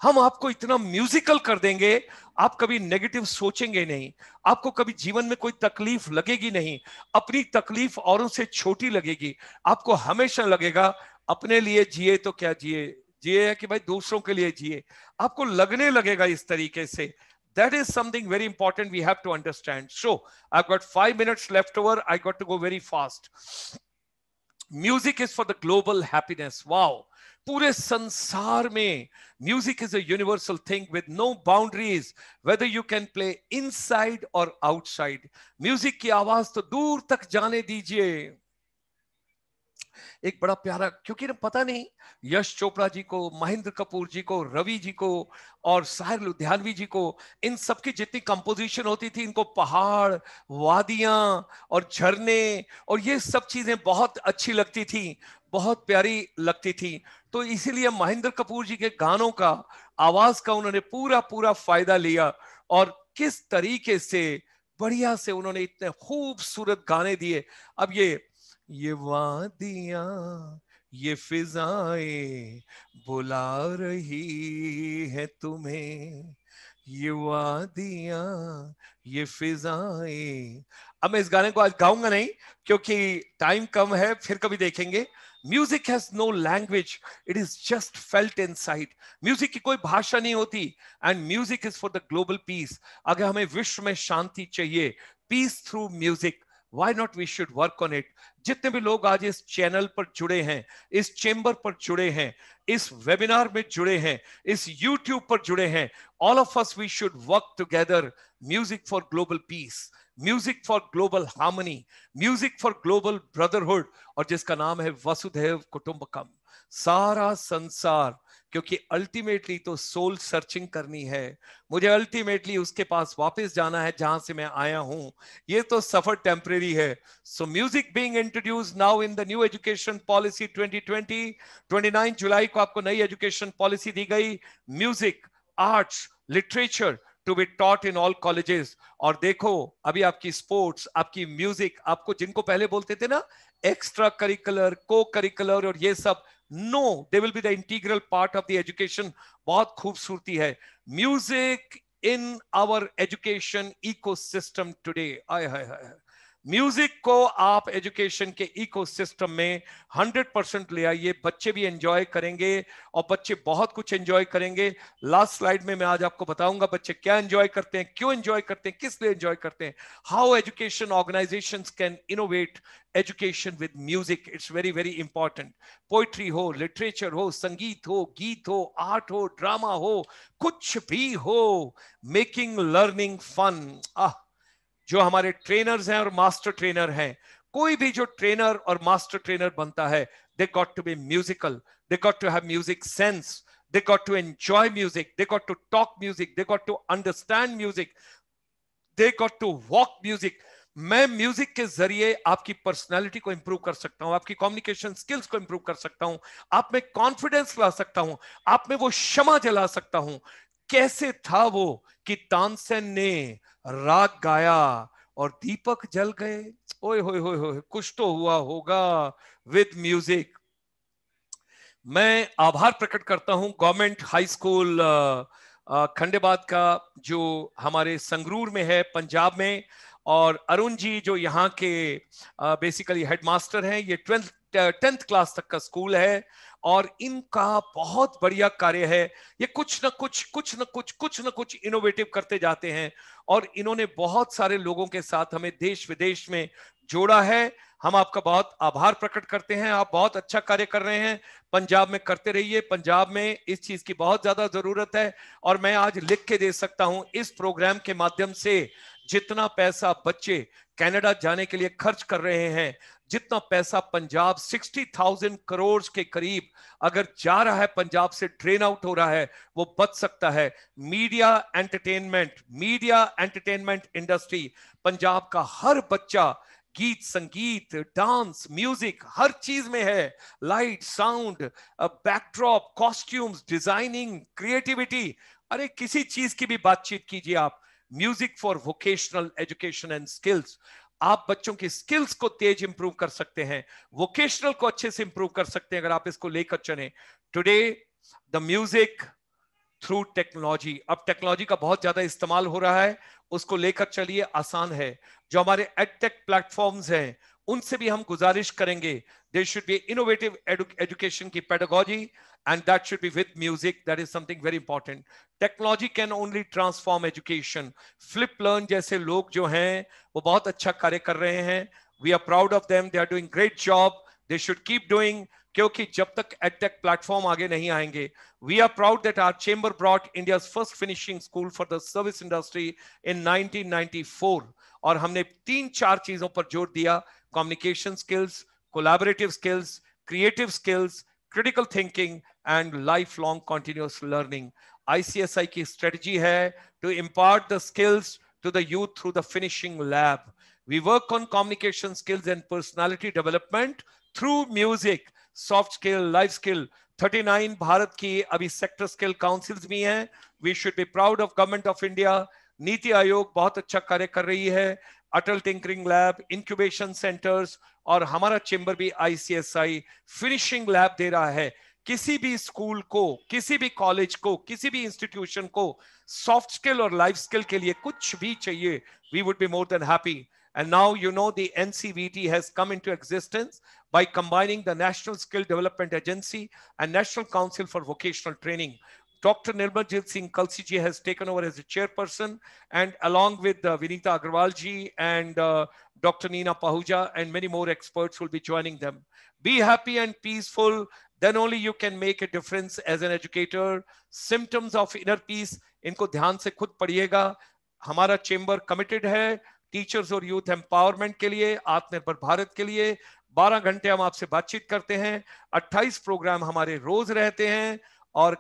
हम आपको इतना म्यूजिकल कर देंगे आप कभी नेगेटिव सोचेंगे नहीं आपको कभी जीवन में कोई तकलीफ लगेगी नहीं अपनी तकलीफ औरों से छोटी लगेगी आपको हमेशा लगेगा अपने लिए जिए तो क्या जिए जिए है कि भाई दूसरों के लिए जिए आपको लगने लगेगा इस तरीके से That is something very important we have to understand. So I've got five minutes left over. I got to go very fast. Music is for the global happiness. Wow. Pure sansar me music is a universal thing with no boundaries, whether you can play inside or outside. Music ki awaaz to dur tak jane dijiye. एक बड़ा प्यारा क्योंकि ना पता नहीं यश चोपड़ा जी को महेंद्र कपूर जी को रवि जी को और साहिर लुधियानवी जी को इन सबकी जितनी कंपोजिशन होती थी इनको पहाड़ वादियां और झरने और ये सब चीजें बहुत अच्छी लगती थी बहुत प्यारी लगती थी तो इसीलिए महेंद्र कपूर जी के गानों का आवाज का उन्होंने पूरा पूरा फायदा लिया और किस तरीके से बढ़िया से उन्होंने इतने खूबसूरत गाने दिए अब ये ये वादिया ये फिजाए बुला रही है तुम्हें ये वादिया ये फिजाए अब मैं इस गाने को आज गाऊंगा नहीं क्योंकि टाइम कम है फिर कभी देखेंगे music has no language it is just felt inside music की कोई भाषा नहीं होती and music is for the global peace अगर हमें विश्व में शांति चाहिए peace through music why not we should work on it जितने भी लोग आज इस चैनल पर जुड़े हैं इस चेंबर पर जुड़े हैं इस वेबिनार में जुड़े हैं इस यूट्यूब पर जुड़े हैं all of us we should work together music for global peace music for global harmony music for global brotherhood और जिसका नाम है वसुधैव कुटुंबकम सारा संसार क्योंकि अल्टीमेटली तो सोल सर्चिंग करनी है मुझे अल्टीमेटली उसके पास वापस जाना है जहां से मैं आया हूं ये तो सफर टेम्परेरी है so music being introduce now in the new education policy 2020 29 जुलाई को आपको नई एजुकेशन पॉलिसी दी गई music arts literature to be taught in all colleges और देखो अभी आपकी स्पोर्ट्स आपकी म्यूजिक आपको जिनको पहले बोलते थे ना एक्स्ट्रा करिकुलर को करिकुलर और ये सब no they will be the integral part of the education बहुत खूबसूरती है music in our education ecosystem today I hi hi music को आप एजुकेशन के इकोसिस्टम में 100 परसेंट ले आइए बच्चे भी एंजॉय करेंगे और बच्चे बहुत कुछ एंजॉय करेंगे लास्ट स्लाइड में मैं आज आपको बताऊंगा बच्चे क्या एंजॉय करते हैं क्यों एंजॉय करते हैं किस लिए एंजॉय करते हैं how education organization can innovate education with music it's very very important poetry हो लिटरेचर हो संगीत हो गीत हो आर्ट हो ड्रामा हो कुछ भी हो मेकिंग लर्निंग फन आह जो हमारे ट्रेनर्स हैं और मास्टर ट्रेनर हैं कोई भी जो ट्रेनर और मास्टर ट्रेनर बनता है they got to be musical they got to have music sense they got to enjoy music they got to talk music they got to understand music they got to walk music मैं music के जरिए आपकी personality को improve कर सकता हूं आपकी communication skills को इंप्रूव कर सकता हूं आप में कॉन्फिडेंस ला सकता हूं आप में वो क्षमा जला सकता हूं कैसे था वो कि तानसेन ने राग गाया और दीपक जल गए ओए होए होए होए कुछ तो हुआ होगा विद म्यूजिक मैं आभार प्रकट करता हूं गवर्नमेंट हाई स्कूल खंडेबाद का जो हमारे संगरूर में है पंजाब में और अरुण जी जो यहाँ के बेसिकली हेडमास्टर हैं ये ट्वेल्थ टेंथ क्लास तक का स्कूल है और इनका बहुत बढ़िया कार्य है ये कुछ न कुछ कुछ न कुछ कुछ न कुछ इनोवेटिव करते जाते हैं और इन्होंने बहुत सारे लोगों के साथ हमें देश विदेश में जोड़ा है हम आपका बहुत आभार प्रकट करते हैं आप बहुत अच्छा कार्य कर रहे हैं पंजाब में करते रहिए पंजाब में इस चीज की बहुत ज्यादा जरूरत है और मैं आज लिख के दे सकता हूं इस प्रोग्राम के माध्यम से जितना पैसा बच्चे कनाडा जाने के लिए खर्च कर रहे हैं जितना पैसा पंजाब सिक्सटी थाउजेंड करोड़ के करीब अगर जा रहा है पंजाब से ड्रेन आउट हो रहा है वो बच सकता है media entertainment media entertainment industry Punjab का हर बच्चा गीत संगीत डांस म्यूजिक हर चीज में है light sound backdrop costumes designing creativity अरे किसी चीज की भी बातचीत कीजिए आप music for vocational education and skills आप बच्चों की स्किल्स को तेज इंप्रूव कर सकते हैं वोकेशनल को अच्छे से इंप्रूव कर सकते हैं अगर आप इसको लेकर चले today the music through technology अब टेक्नोलॉजी का बहुत ज्यादा इस्तेमाल हो रहा है उसको लेकर चलिए आसान है जो हमारे एडटेक प्लेटफॉर्म्स हैं उनसे भी हम गुजारिश करेंगे there should be innovative education की pedagogy and that should be with music that is something very important technology can only transform education flip learn जैसे लोग जो हैं वो बहुत अच्छा कार्य कर रहे हैं we are proud of them they are doing great job they should keep doing क्योंकि जब तक एडटेक प्लेटफॉर्म आगे नहीं आएंगे we are proud that our chamber brought India first finishing school for the service industry in 1994 और हमने तीन चार चीजों पर जोर दिया communication skills, collaborative skills, creative skills, critical thinking, and lifelong continuous learning. ICSI की strategy है to impart the skills to the youth through the finishing lab. We work on communication skills and personality development through music, soft skill, life skill. 39 Bharat ki abhi sector skill councils bhi hai. We should be proud of government of India. Niti Aayog बहुत achha कार्य कर hai. Atal tinkering lab incubation centres और हमारा chamber भी ICSI finishing lab दे रहा है किसी भी स्कूल को किसी भी कॉलेज को किसी भी इंस्टीट्यूशन को सॉफ्ट स्किल और लाइफ स्किल के लिए कुछ भी चाहिए we would be more than happy and now you know the NCVT has come into existence by combining the national skill development agency and national council for vocational training Dr. Nirmaljit Singh Kalsi ji has taken over as a chairperson, and along with uh, Vinita Agrawal ji and uh, Dr. Nina Pahuja and many more experts will be joining them. Be happy and peaceful. Then only you can make a difference as an educator. Symptoms of inner peace. इनको ध्यान से खुद पढ़िएगा हमारा chamber committed है teachers और youth empowerment के लिए आत्मनिर्भर भारत के लिए 12 घंटे हम आपसे बातचीत करते हैं 28 प्रोग्राम हमारे रोज रहते हैं और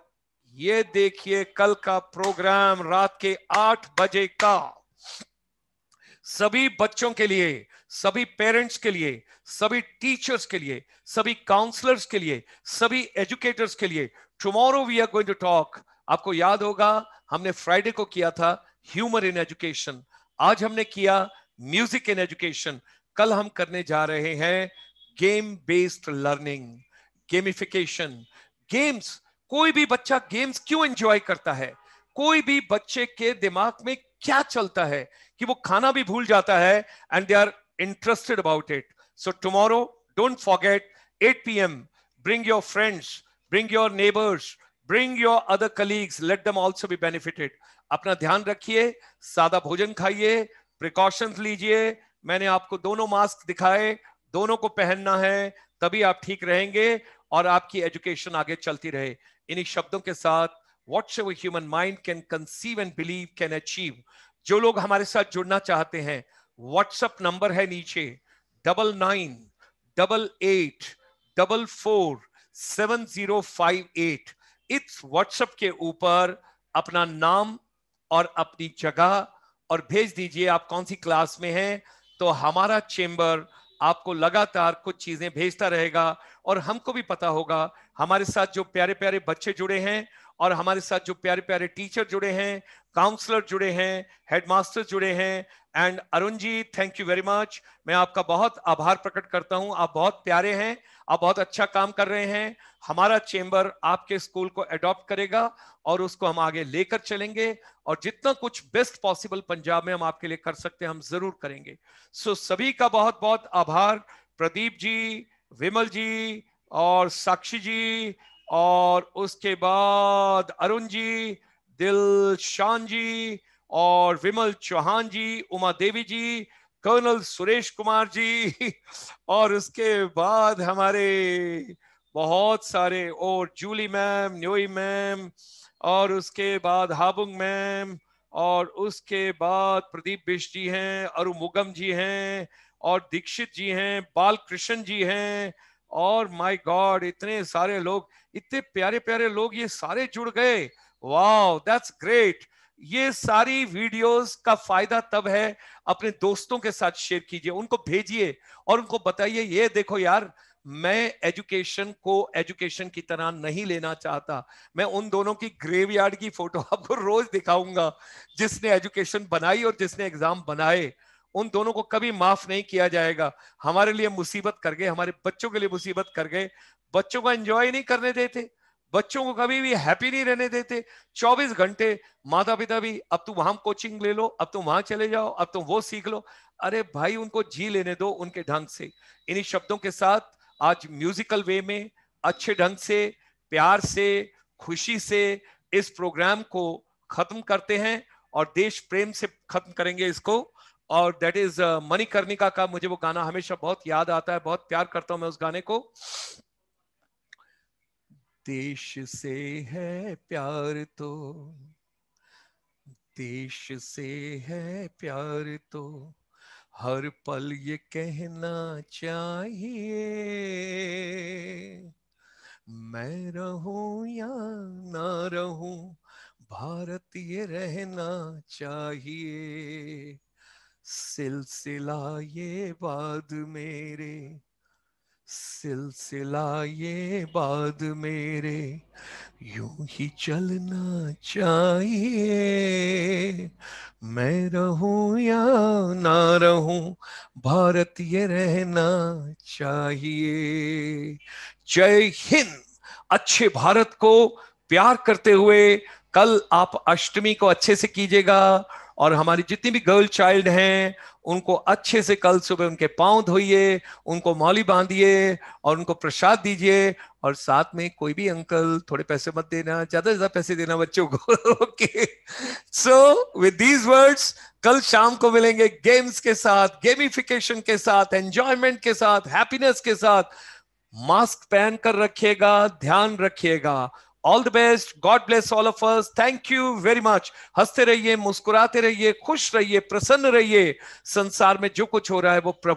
ये देखिए कल का प्रोग्राम रात के आठ बजे का सभी बच्चों के लिए सभी पेरेंट्स के लिए सभी टीचर्स के लिए सभी काउंसलर्स के लिए सभी एजुकेटर्स के लिए tomorrow we are going to talk आपको याद होगा हमने फ्राइडे को किया था ह्यूमर इन एजुकेशन आज हमने किया म्यूजिक इन एजुकेशन कल हम करने जा रहे हैं game based learning gamification games कोई भी बच्चा गेम्स क्यों एंजॉय करता है कोई भी बच्चे के दिमाग में क्या चलता है कि वो खाना भी भूल जाता है and they are interested about it so tomorrow don't forget 8 pm bring your friends bring your neighbours bring your other colleagues let them also be benefited अपना ध्यान रखिए सादा भोजन खाइए प्रिकॉशंस लीजिए मैंने आपको दोनों मास्क दिखाए दोनों को पहनना है तभी आप ठीक रहेंगे और आपकी एजुकेशन आगे चलती रहे इन्हीं शब्दों के साथ whatever human mind can conceive and believe can achieve जो लोग हमारे साथ जुड़ना चाहते हैं व्हाट्सएप नंबर है नीचे double nine double eight double four seven zero five eight इस व्हाट्सएप के ऊपर अपना नाम और अपनी जगह और भेज दीजिए आप कौन सी क्लास में हैं तो हमारा चेंबर आपको लगातार कुछ चीजें भेजता रहेगा और हमको भी पता होगा हमारे साथ जो प्यारे प्यारे बच्चे जुड़े हैं और हमारे साथ जो प्यारे प्यारे टीचर जुड़े हैं काउंसलर जुड़े हैं हेडमास्टर जुड़े हैं and Arun ji thank you very much मैं आपका बहुत आभार प्रकट करता हूं आप बहुत प्यारे हैं आप बहुत अच्छा काम कर रहे हैं हमारा चेंबर आपके स्कूल को एडॉप्ट करेगा और उसको हम आगे लेकर चलेंगे और जितना कुछ बेस्ट पॉसिबल पंजाब में हम आपके लिए कर सकते हैं हम जरूर करेंगे सो so, सभी का बहुत बहुत आभार प्रदीप जी विमल जी और साक्षी जी और उसके बाद अरुण जी दिलशान जी और विमल चौहान जी उमा देवी जी कर्नल सुरेश कुमार जी और उसके बाद हमारे बहुत सारे और जूली मैम न्योई मैम और उसके बाद हाबुंग मैम और उसके बाद प्रदीप बिश जी हैं अरुमुगम जी हैं और दीक्षित जी हैं बाल कृष्ण जी हैं और माय गॉड इतने सारे लोग इतने प्यारे प्यारे लोग ये सारे जुड़ गए वाओ दैट्स ग्रेट ये सारी वीडियोस का फायदा तब है अपने दोस्तों के साथ शेयर कीजिए उनको भेजिए और उनको बताइए ये देखो यार मैं एजुकेशन को एजुकेशन की तरह नहीं लेना चाहता मैं उन दोनों की ग्रेवयार्ड की फोटो आपको रोज दिखाऊंगा जिसने एजुकेशन बनाई और जिसने एग्जाम बनाए उन दोनों को कभी माफ नहीं किया जाएगा हमारे लिए मुसीबत कर गए हमारे बच्चों के लिए मुसीबत कर गए बच्चों को एंजॉय नहीं करने देते बच्चों को कभी भी हैप्पी नहीं रहने देते 24 घंटे माता पिता भी अब तुम वहां कोचिंग ले लो अब तुम वहां चले जाओ अब तुम वो सीख लो अरे भाई उनको जी लेने दो उनके ढंग से इन्हीं शब्दों के साथ आज म्यूजिकल वे में अच्छे ढंग से प्यार से खुशी से इस प्रोग्राम को खत्म करते हैं और देश प्रेम से खत्म करेंगे इसको और दैट इज मणिकर्णिका का मुझे वो गाना हमेशा बहुत याद आता है बहुत प्यार करता हूं मैं उस गाने को देश से है प्यार तो देश से है प्यार तो हर पल ये कहना चाहिए मैं रहू या ना रहूं भारत ये रहना चाहिए सिलसिला ये बाद मेरे सिलसिला ये बाद मेरे यूं ही चलना चाहिए मैं रहूं या ना रहूं भारत ये रहना चाहिए जय हिंद अच्छे भारत को प्यार करते हुए कल आप अष्टमी को अच्छे से कीजिएगा और हमारी जितनी भी गर्ल चाइल्ड हैं उनको अच्छे से कल सुबह उनके पाँव धोइए उनको मौली बांधिए और उनको प्रसाद दीजिए और साथ में कोई भी अंकल थोड़े पैसे मत देना ज्यादा से ज्यादा पैसे देना बच्चों को okay so with these words कल शाम को मिलेंगे गेम्स के साथ गेमिफिकेशन के साथ एंजॉयमेंट के साथ हैप्पीनेस के साथ मास्क पहन कर रखिएगा ध्यान रखिएगा all the best God bless all of us thank you very much हंसते रहिए मुस्कुराते रहिए खुश रहिए प्रसन्न रहिए संसार में जो कुछ हो रहा है वो प्रभु